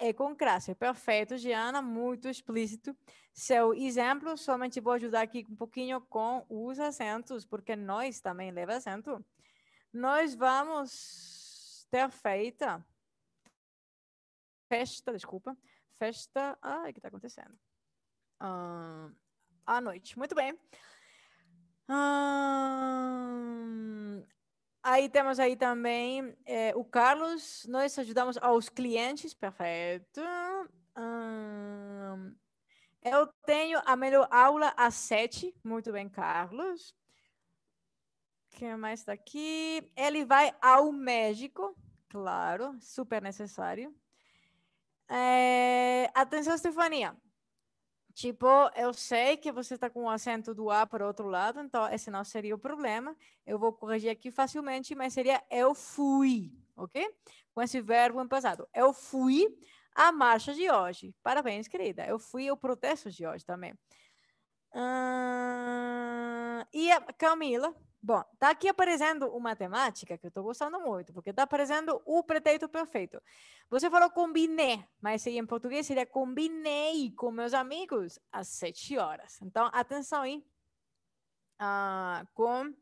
é com crase, é Perfeito, Giana, muito explícito. Seu exemplo, somente vou ajudar aqui um pouquinho com os acentos, porque nós também leva acento. Nós vamos ter feita festa, desculpa, festa. Ai, o que está acontecendo? Uh, à noite. Muito bem. Aí temos aí também é, o Carlos. Nós ajudamos aos clientes, perfeito. Hum, eu tenho a melhor aula às sete. Muito bem, Carlos. que mais está aqui? Ele vai ao médico, claro, super necessário. É, atenção, Stefania. Tipo, eu sei que você está com o acento do A para o outro lado, então esse não seria o problema. Eu vou corrigir aqui facilmente, mas seria eu fui, ok? Com esse verbo em passado. Eu fui à marcha de hoje. Parabéns, querida. Eu fui ao protesto de hoje também. e a Camila, Bom, está aqui aparecendo uma temática que eu estou gostando muito, porque está aparecendo o pretérito perfeito. Você falou combinei, mas em português seria combinei com meus amigos às sete horas. Então, atenção aí ah, com,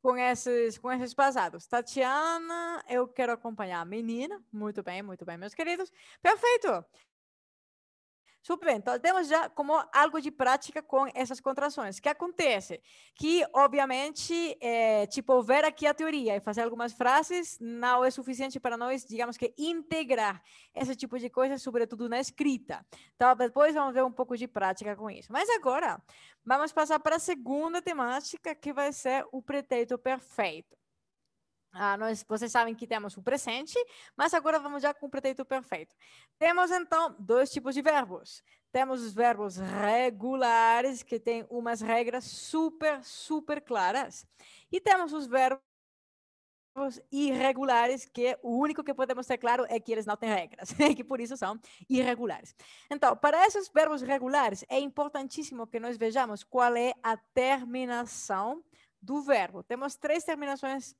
com, esses, com esses passados. Tatiana, eu quero acompanhar a menina. Muito bem, muito bem, meus queridos. Perfeito! Super então temos já como algo de prática com essas contrações. O que acontece? Que, obviamente, é, tipo, ver aqui a teoria e fazer algumas frases não é suficiente para nós, digamos que, integrar esse tipo de coisa, sobretudo na escrita. Então, depois vamos ver um pouco de prática com isso. Mas agora, vamos passar para a segunda temática, que vai ser o pretérito perfeito. Ah, nós, vocês sabem que temos o presente, mas agora vamos já com o pretérito perfeito. Temos então dois tipos de verbos. Temos os verbos regulares, que têm umas regras super, super claras. E temos os verbos irregulares, que o único que podemos ter claro é que eles não têm regras, que por isso são irregulares. Então, para esses verbos regulares, é importantíssimo que nós vejamos qual é a terminação do verbo. Temos três terminações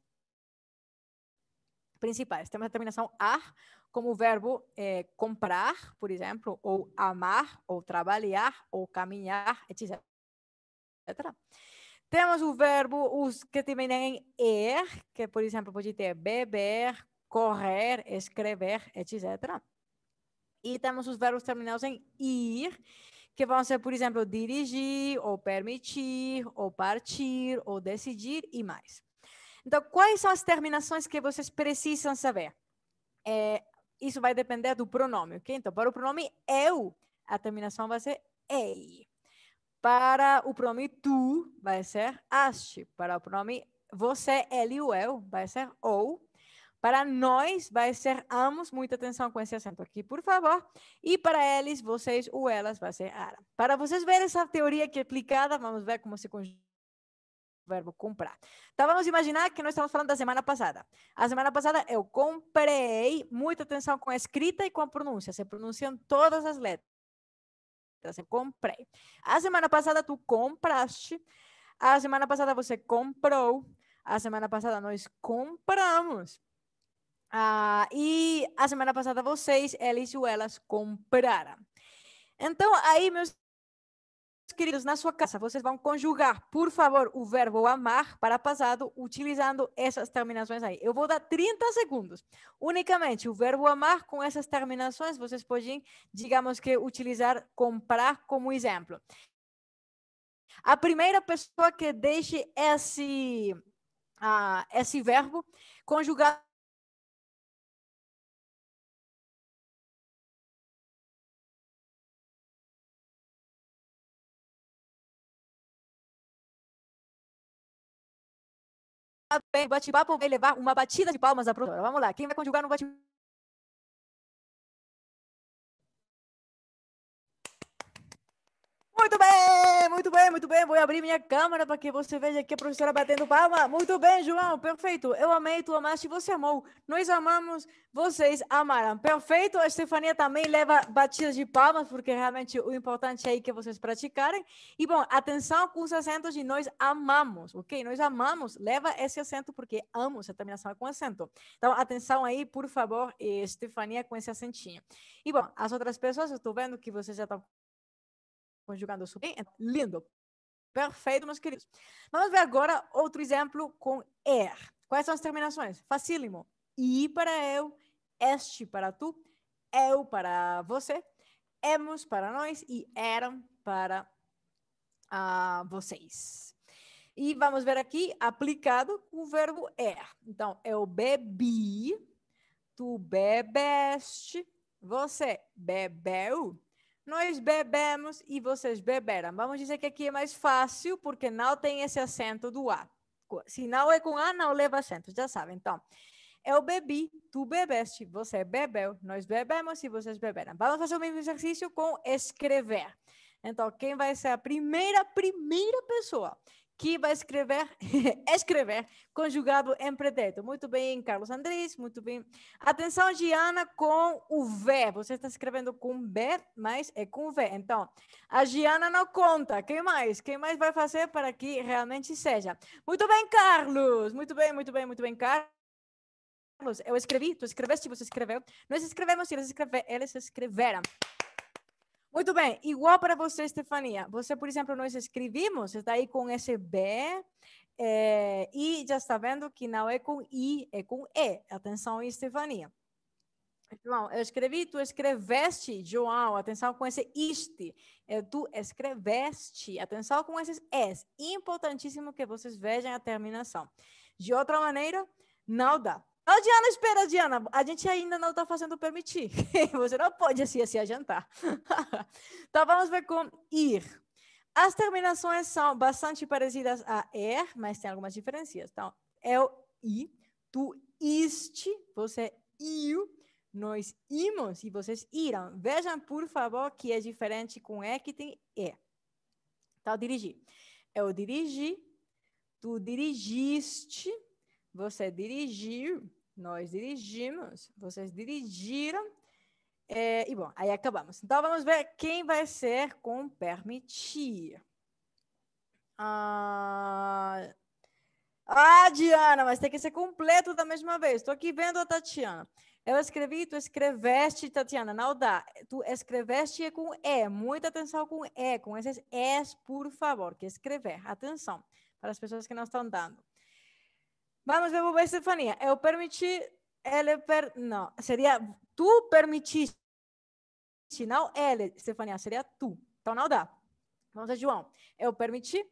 principais. Temos a terminação ar, como o verbo eh, comprar, por exemplo, ou amar, ou trabalhar, ou caminhar, etc. Temos o verbo os que terminam em er, que por exemplo pode ter beber, correr, escrever, etc. E temos os verbos terminados em ir, que vão ser, por exemplo, dirigir, ou permitir, ou partir, ou decidir e mais. Então, quais são as terminações que vocês precisam saber? É, isso vai depender do pronome, ok? Então, para o pronome eu, a terminação vai ser ei. Para o pronome tu, vai ser haste. Para o pronome você, ele ou eu, vai ser ou. Para nós, vai ser amos. Muita atenção com esse acento aqui, por favor. E para eles, vocês ou elas, vai ser ara. Para vocês verem essa teoria que é aplicada, vamos ver como se conjuga verbo comprar. Então vamos imaginar que nós estamos falando da semana passada. A semana passada eu comprei, muita atenção com a escrita e com a pronúncia, se pronunciam todas as letras. Eu comprei. A semana passada tu compraste, a semana passada você comprou, a semana passada nós compramos. Ah, e a semana passada vocês, eles ou elas compraram. Então, aí, meus queridos, na sua casa, vocês vão conjugar, por favor, o verbo amar para passado, utilizando essas terminações aí. Eu vou dar 30 segundos. Unicamente o verbo amar com essas terminações, vocês podem, digamos que, utilizar comprar como exemplo. A primeira pessoa que deixe esse, uh, esse verbo conjugado bem, bate-papo vai levar uma batida de palmas à produtora. Vamos lá, quem vai conjugar no bate-papo? Muito bem, muito bem, muito bem. Vou abrir minha câmera para que você veja aqui a professora batendo palma. Muito bem, João, perfeito. Eu amei, tu amaste, você amou. Nós amamos, vocês amaram. Perfeito. A Estefania também leva batidas de palmas, porque realmente o importante é que vocês praticarem. E, bom, atenção com os acentos de nós amamos, ok? Nós amamos, leva esse acento, porque amo essa terminação com acento. Então, atenção aí, por favor, Estefania, com esse acentinho. E, bom, as outras pessoas, eu estou vendo que vocês já estão conjugando o bem. Lindo. Perfeito, meus queridos. Vamos ver agora outro exemplo com er. Quais são as terminações? Facílimo. I para eu, este para tu, eu para você, emos para nós e eram para uh, vocês. E vamos ver aqui aplicado o verbo er. Então, eu bebi, tu bebeste, você bebeu, nós bebemos e vocês beberam. Vamos dizer que aqui é mais fácil, porque não tem esse acento do A. Se não é com A, não leva acento, já sabem. Então, eu bebi, tu bebeste, você bebeu, nós bebemos e vocês beberam. Vamos fazer o mesmo exercício com escrever. Então, quem vai ser a primeira, primeira pessoa que vai escrever, escrever conjugado em pretérito. Muito bem, Carlos Andrés, muito bem. Atenção, Giana, com o V. Você está escrevendo com B, mas é com V. Então, a Giana não conta. Quem mais? Quem mais vai fazer para que realmente seja? Muito bem, Carlos. Muito bem, muito bem, muito bem, Carlos. Eu escrevi, tu escreveste, você escreveu. Nós escrevemos e eles, eles escreveram. Muito bem, igual para você, Estefania. Você, por exemplo, nós escrevimos, está aí com esse B, é, e já está vendo que não é com I, é com E. Atenção, Estefania. João, eu escrevi, tu escreveste, João, atenção com esse iste. É, tu escreveste, atenção com esses es. Importantíssimo que vocês vejam a terminação. De outra maneira, não dá. Não, Diana, espera, Diana. A gente ainda não está fazendo permitir. Você não pode assim, assim adiantar. então, vamos ver com ir. As terminações são bastante parecidas a er, mas tem algumas diferenças. Então, eu é i, tu iste, você iu, nós imos e vocês irão. Vejam, por favor, que é diferente com é que tem e. Então, dirigir. Eu dirigi, tu dirigiste, você dirigiu, nós dirigimos, vocês dirigiram. É, e bom, aí acabamos. Então vamos ver quem vai ser com permitir. Ah, ah Diana, mas tem que ser completo da mesma vez. Estou aqui vendo a Tatiana. Eu escrevi, tu escreveste, Tatiana, não dá. Tu escreveste com E, muita atenção com E, com esses Es, por favor, que escrever. Atenção para as pessoas que não estão dando. Vamos devolver Stefania. Eu permiti, ele per... Não, seria tu permitiste, não ele, Stefania, seria tu. Então não dá. Vamos a João. Eu permiti,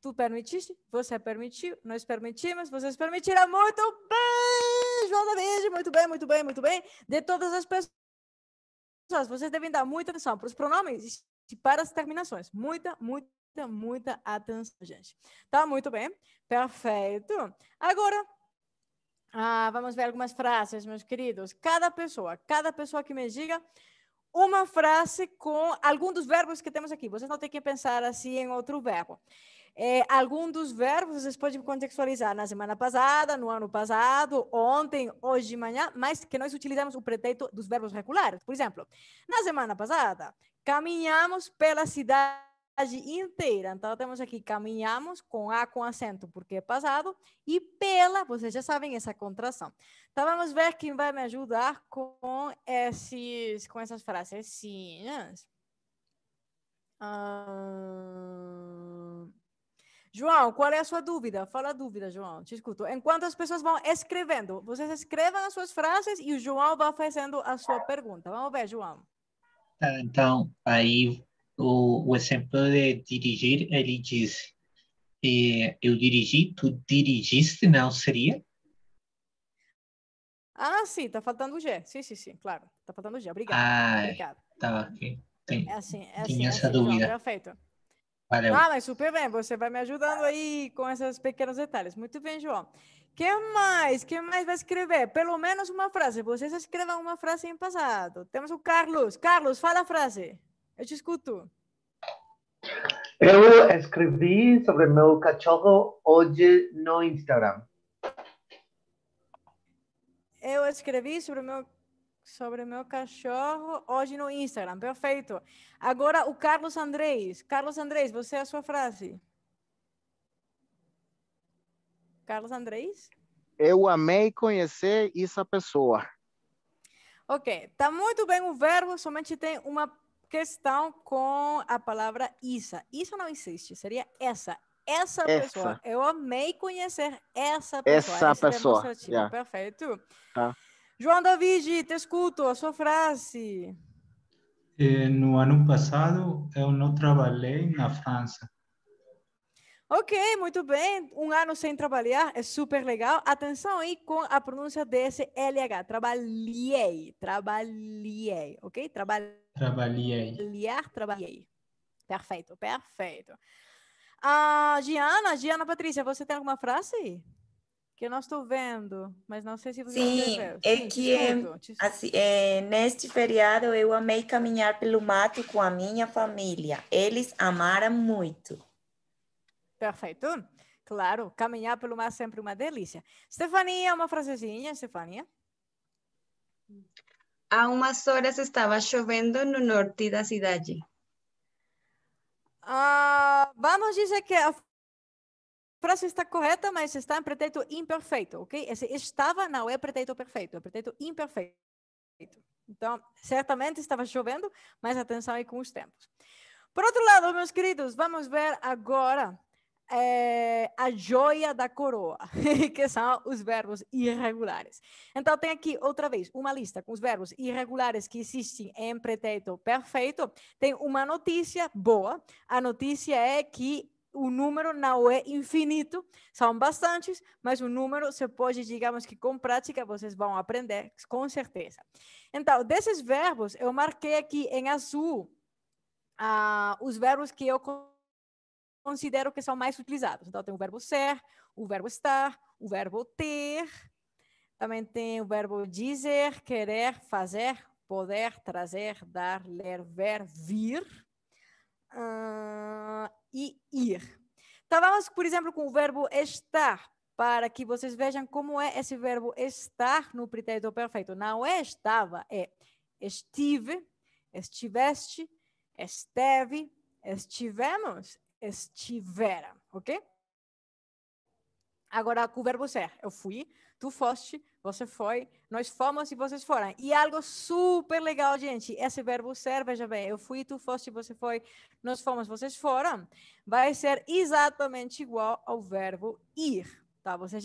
tu permitiste, você permitiu, nós permitimos, vocês permitiram. Muito bem, João David, muito bem, muito bem, muito bem. De todas as pessoas, vocês devem dar muita atenção para os pronomes e para as terminações. Muita, muita muita, muita atenção, gente. Tá muito bem? Perfeito. Agora, ah, vamos ver algumas frases, meus queridos. Cada pessoa, cada pessoa que me diga uma frase com algum dos verbos que temos aqui. Vocês não têm que pensar assim em outro verbo. É, algum dos verbos vocês podem contextualizar na semana passada, no ano passado, ontem, hoje de manhã, mas que nós utilizamos o pretérito dos verbos regulares. Por exemplo, na semana passada, caminhamos pela cidade inteira. Então, temos aqui caminhamos com A com acento, porque é passado, e pela, vocês já sabem essa contração. Então, vamos ver quem vai me ajudar com, esses, com essas frases. Ah... João, qual é a sua dúvida? Fala a dúvida, João. Te escuto. Enquanto as pessoas vão escrevendo, vocês escrevam as suas frases e o João vai fazendo a sua pergunta. Vamos ver, João. Tá, então, aí o, o exemplo de é dirigir, ele disse: é, Eu dirigi, tu dirigiste, não seria? Ah, sim, tá faltando o G. Sim, sim, sim, claro. Tá faltando o G. Obrigado. Ah, Obrigado. Tá ok. Tem, é assim, é assim, é essa assim, dúvida. perfeito. Valeu. Ah, mas super bem. Você vai me ajudando aí com esses pequenos detalhes. Muito bem, João. que mais? que mais vai escrever? Pelo menos uma frase. Vocês escrevam uma frase em passado. Temos o Carlos. Carlos, fala a frase. Eu te escuto. Eu escrevi sobre meu cachorro hoje no Instagram. Eu escrevi sobre meu sobre meu cachorro hoje no Instagram. Perfeito. Agora o Carlos Andrés. Carlos Andrés, você é a sua frase. Carlos Andrés? Eu amei conhecer essa pessoa. Ok, tá muito bem o verbo, somente tem uma questão com a palavra Isa. Isso não existe, seria essa. Essa, essa. pessoa. Eu amei conhecer essa pessoa. Essa Esse pessoa. Yeah. Perfeito. Tá. João David, te escuto, a sua frase. Eh, no ano passado, eu não trabalhei na França. Ok, muito bem. Um ano sem trabalhar é super legal. Atenção aí com a pronúncia desse LH. Trabalhei, trabalhei, ok? Trabalhei. Trabalhar, trabalhei. Perfeito, perfeito. A ah, Giana, Giana Patrícia, você tem alguma frase? Que eu não estou vendo, mas não sei se você Sim, vendo? é Sim, que é, assim, é, neste feriado eu amei caminhar pelo mato com a minha família. Eles amaram muito. Perfeito. Claro, caminhar pelo mar é sempre uma delícia. Stefania, uma frasezinha, Stefania. Há umas horas estava chovendo no norte da cidade. Ah, vamos dizer que a frase está correta, mas está em pretérito imperfeito, ok? Esse estava não é pretérito perfeito, é pretérito imperfeito. Então, certamente estava chovendo, mas atenção aí com os tempos. Por outro lado, meus queridos, vamos ver agora é, a joia da coroa, que são os verbos irregulares. Então, tem aqui, outra vez, uma lista com os verbos irregulares que existem em pretérito perfeito. Tem uma notícia boa. A notícia é que o número não é infinito, são bastantes, mas o número você pode, digamos que com prática, vocês vão aprender, com certeza. Então, desses verbos, eu marquei aqui em azul ah, os verbos que eu considero que são mais utilizados. Então, tem o verbo ser, o verbo estar, o verbo ter, também tem o verbo dizer, querer, fazer, poder, trazer, dar, ler, ver, vir uh, e ir. Então, vamos, por exemplo, com o verbo estar, para que vocês vejam como é esse verbo estar no pretérito perfeito. Não é estava, é estive, estiveste, esteve, estivemos, estiveram, ok? Agora, o verbo ser. Eu fui, tu foste, você foi, nós fomos e vocês foram. E algo super legal, gente. Esse verbo ser, veja bem, eu fui, tu foste, você foi, nós fomos, vocês foram, vai ser exatamente igual ao verbo ir, tá? Vocês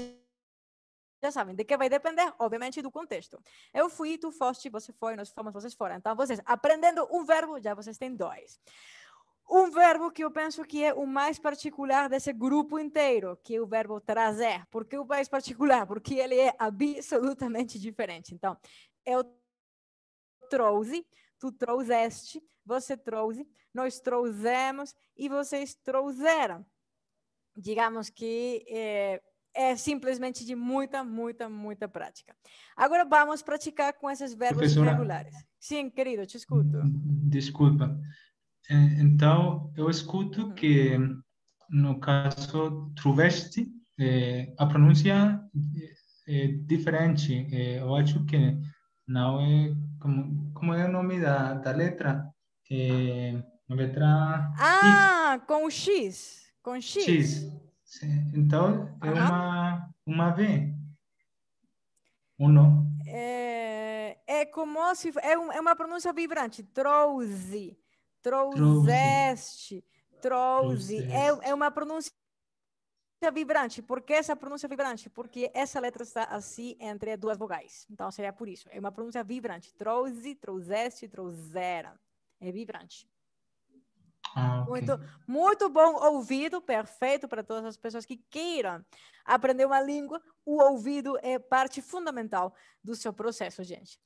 já sabem de que vai depender, obviamente, do contexto. Eu fui, tu foste, você foi, nós fomos, vocês foram. Então, vocês aprendendo um verbo, já vocês têm dois um verbo que eu penso que é o mais particular desse grupo inteiro, que é o verbo trazer. Por que o mais particular? Porque ele é absolutamente diferente. Então, eu trouxe, tu trouxeste, você trouxe, nós trouxemos e vocês trouxeram. Digamos que é, é simplesmente de muita, muita, muita prática. Agora vamos praticar com esses verbos Professora, regulares. Sim, querido, te escuto. Desculpa. É, então, eu escuto que, no caso truvesti é, a pronúncia é, é diferente. Eu acho que não é como, como é o nome da, da letra? É, a letra. Ah, X. com o X. Com X. X. Então, é uma, uma V. Ou não? É, é como se. É, um, é uma pronúncia vibrante. Trouxe. Trouzeste. Trouxe. É, é uma pronúncia vibrante. Por que essa pronúncia vibrante? Porque essa letra está assim entre duas vogais. Então, seria por isso. É uma pronúncia vibrante. Trouxe, trouzeste, trouxeram. É vibrante. Ah, okay. Muito, muito bom ouvido, perfeito para todas as pessoas que queiram aprender uma língua. O ouvido é parte fundamental do seu processo, gente.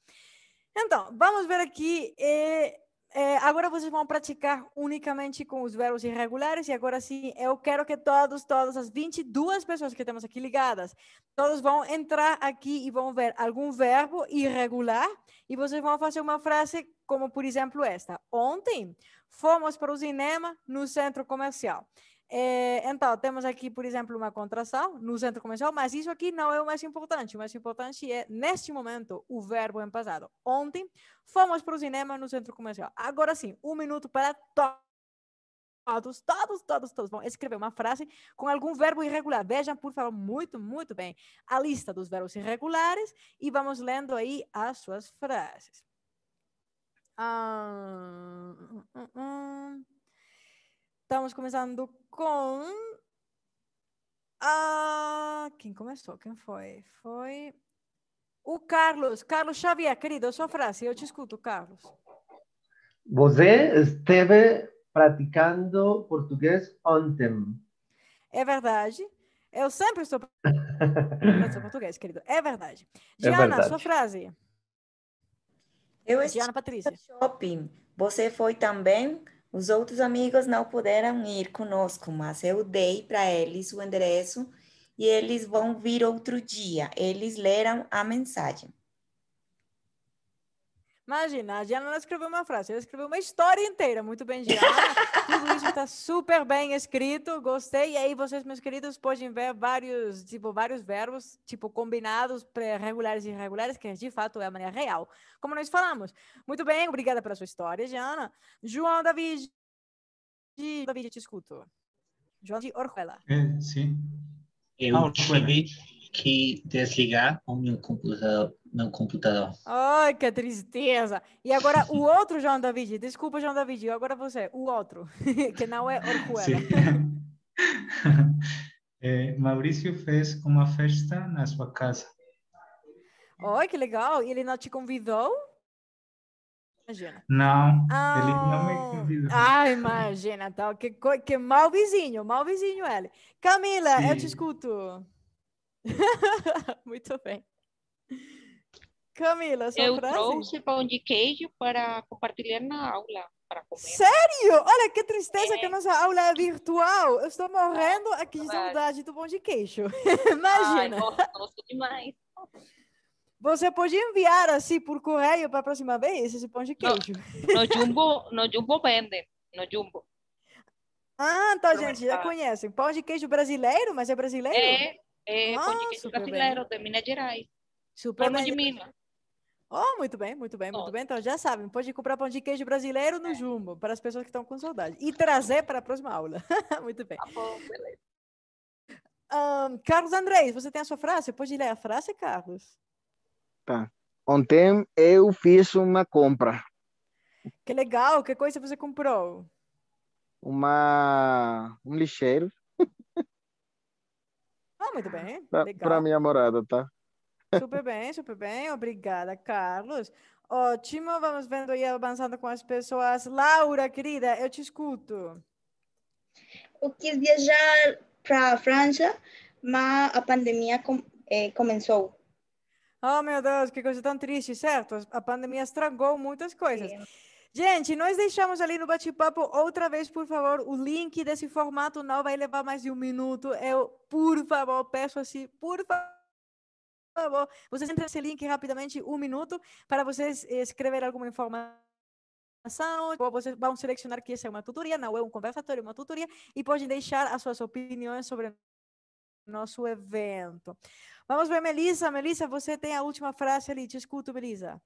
Então, vamos ver aqui. Eh, é, agora vocês vão praticar unicamente com os verbos irregulares e agora sim, eu quero que todos, todas as 22 pessoas que temos aqui ligadas, todos vão entrar aqui e vão ver algum verbo irregular e vocês vão fazer uma frase como, por exemplo, esta. Ontem fomos para o cinema no centro comercial. Eh, então, temos aqui, por exemplo, uma contração no centro comercial, mas isso aqui não é o mais importante. O mais importante é, neste momento, o verbo em passado. Ontem, fomos para o cinema no centro comercial. Agora sim, um minuto para todos. Todos, todos, todos vão escrever uma frase com algum verbo irregular. Vejam, por favor, muito, muito bem a lista dos verbos irregulares e vamos lendo aí as suas frases. Ah, hum, hum. hum, hum. Estamos começando com. Ah, quem começou? Quem foi? Foi o Carlos. Carlos Xavier, querido, sua frase, eu te escuto, Carlos. Você esteve praticando português ontem. É verdade. Eu sempre estou praticando português, querido. É verdade. É Diana, é verdade. sua frase. Eu Diana Patrícia. shopping. Você foi também? Os outros amigos não puderam ir conosco, mas eu dei para eles o endereço e eles vão vir outro dia. Eles leram a mensagem. Imagina, a Diana não escreveu uma frase, ela escreveu uma história inteira, muito bem Diana. Tudo isso está super bem escrito, gostei. E aí vocês, meus queridos, podem ver vários, tipo, vários verbos, tipo, combinados, regulares e irregulares, que de fato é a maneira real, como nós falamos. Muito bem, obrigada pela sua história, Diana. João David, David, te escuto. João de Orjuela. É, sim. Eu escrevi que desligar o meu computador. Meu computador. Ai, que tristeza! E agora o outro João David, desculpa, João David, agora você, o outro, que não é Orcuela. é, eh, Maurício fez uma festa na sua casa. Ai que legal! E ele não te convidou? Imagina. Não, ah, ele não me convidou. Ah, imagina, tal. Tá, que, que mau vizinho, mau vizinho ele. Camila, Sim. eu te escuto. Muito bem. Camila, sua Eu frase? trouxe pão de queijo para compartilhar na aula. Para comer. Sério? Olha que tristeza é. que a nossa aula é virtual. Eu estou morrendo aqui de saudade do pão de queijo. Imagina. gosto demais. Você pode enviar assim por correio para a próxima vez esse pão de queijo? No, no Jumbo, no Jumbo vende, no Jumbo. Ah, então, gente, é já conhecem. Pão de queijo brasileiro, mas é brasileiro? É, é, ah, de queijo brasileiro bem. de Minas Gerais. Super Forno bem. de Minas. Oh, muito bem, muito bem, muito oh. bem. Então já sabem, pode comprar pão de queijo brasileiro no é. Jumbo, para as pessoas que estão com saudade. E trazer para a próxima aula. muito bem. Tá bom, beleza. Um, Carlos Andrés, você tem a sua frase? Pode ler a frase, Carlos? Tá. Ontem eu fiz uma compra. Que legal, que coisa você comprou? Uma um lixeiro ah, muito bem. Para minha morada, tá? Super bem, super bem. Obrigada, Carlos. Ótimo, vamos vendo e avançando com as pessoas. Laura, querida, eu te escuto. Eu quis viajar para a França, mas a pandemia com, eh, começou. Oh, meu Deus, que coisa tão triste, certo? A pandemia estragou muitas coisas. Gente, nós deixamos ali no bate-papo outra vez, por favor, o link desse formato não vai levar mais de um minuto. Eu, por favor, peço assim, por favor vocês entrem nesse link rapidamente, um minuto, para vocês escrever alguma informação. ou Vocês vão selecionar que essa é uma tutoria, não é um conversatório, é uma tutoria, e podem deixar as suas opiniões sobre nosso evento. Vamos ver, Melissa. Melissa, você tem a última frase ali. Te escuto, Melissa.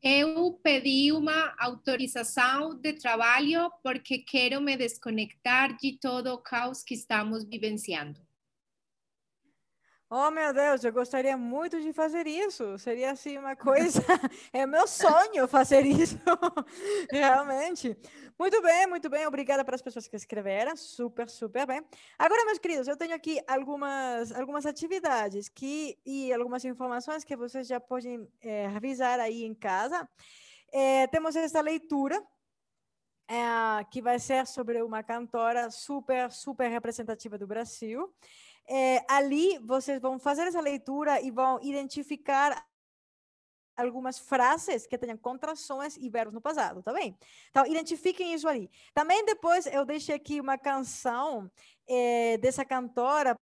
Eu pedi uma autorização de trabalho porque quero me desconectar de todo o caos que estamos vivenciando. Oh, meu Deus, eu gostaria muito de fazer isso. Seria assim uma coisa. é meu sonho fazer isso, realmente. Muito bem, muito bem. Obrigada para as pessoas que escreveram. Super, super bem. Agora, meus queridos, eu tenho aqui algumas, algumas atividades que, e algumas informações que vocês já podem é, revisar aí em casa. É, temos essa leitura é, que vai ser sobre uma cantora super, super representativa do Brasil. É, ali vocês vão fazer essa leitura e vão identificar algumas frases que tenham contrações e verbos no passado, tá bem? Então, identifiquem isso ali. Também depois eu deixei aqui uma canção é, dessa cantora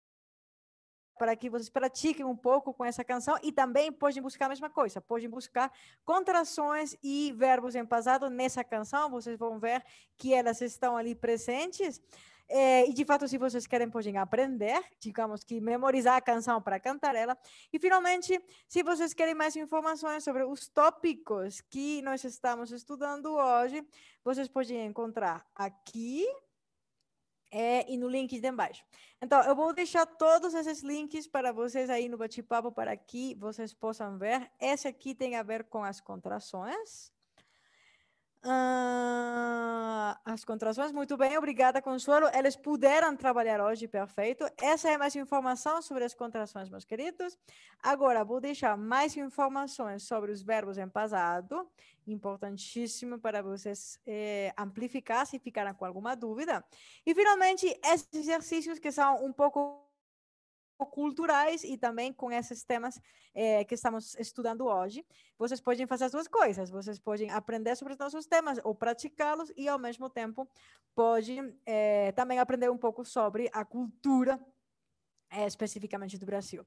para que vocês pratiquem um pouco com essa canção e também podem buscar a mesma coisa, podem buscar contrações e verbos em passado nessa canção, vocês vão ver que elas estão ali presentes. É, eh, e de fato, se vocês querem, podem aprender, digamos que memorizar a canção para cantar ela. E finalmente, se vocês querem mais informações sobre os tópicos que nós estamos estudando hoje, vocês podem encontrar aqui é, e no link de embaixo. Então, eu vou deixar todos esses links para vocês aí no bate-papo para que vocês possam ver. Esse aqui tem a ver com as contrações. as contrações. Muito bem, obrigada, Consuelo. Eles puderam trabalhar hoje, perfeito. Essa é mais informação sobre as contrações, meus queridos. Agora, vou deixar mais informações sobre os verbos em passado, importantíssimo para vocês amplificarem eh, amplificar se ficaram com alguma dúvida. E, finalmente, esses exercícios que são um pouco culturais e também com esses temas é, que estamos estudando hoje. Vocês podem fazer as duas coisas. Vocês podem aprender sobre os nossos temas ou praticá-los e, ao mesmo tempo, podem é, também aprender um pouco sobre a cultura é, especificamente do Brasil.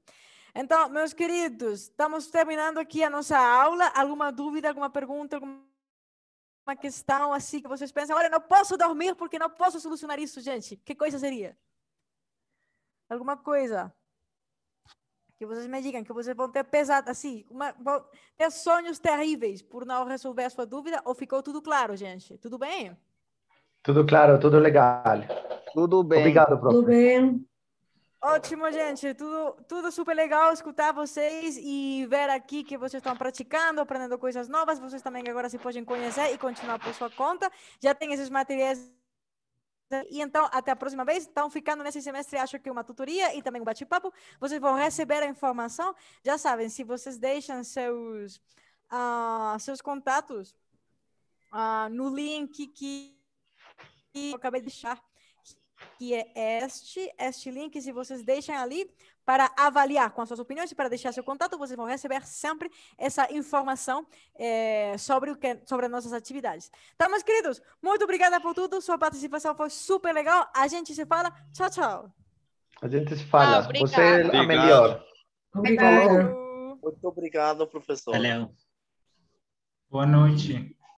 Então, meus queridos, estamos terminando aqui a nossa aula. Alguma dúvida, alguma pergunta, alguma questão assim que vocês pensam? Olha, não posso dormir porque não posso solucionar isso, gente. Que coisa seria? Alguma coisa? que vocês me digam que vocês vão ter pesado, assim, uma, vão ter sonhos terríveis por não resolver a sua dúvida, ou ficou tudo claro, gente? Tudo bem? Tudo claro, tudo legal. Tudo bem. Obrigado, professor. Tudo bem. Ótimo, gente. Tudo, tudo super legal escutar vocês e ver aqui que vocês estão praticando, aprendendo coisas novas. Vocês também agora se podem conhecer e continuar por sua conta. Já tem esses materiais e então, até a próxima vez. Então, ficando nesse semestre, acho que uma tutoria e também um bate-papo. Vocês vão receber a informação. Já sabem, se vocês deixam seus, uh, seus contatos uh, no link que, que eu acabei de deixar, que é este, este link, se vocês deixam ali, para avaliar com as suas opiniões e para deixar seu contato. Vocês vão receber sempre essa informação é, sobre, o que, sobre as nossas atividades. Tá, meus queridos? Muito obrigada por tudo. Sua participação foi super legal. A gente se fala. Tchau, tchau. A gente se fala. Ah, Você é obrigado. a melhor. Obrigado. Muito obrigado, professor. Valeu. Boa noite.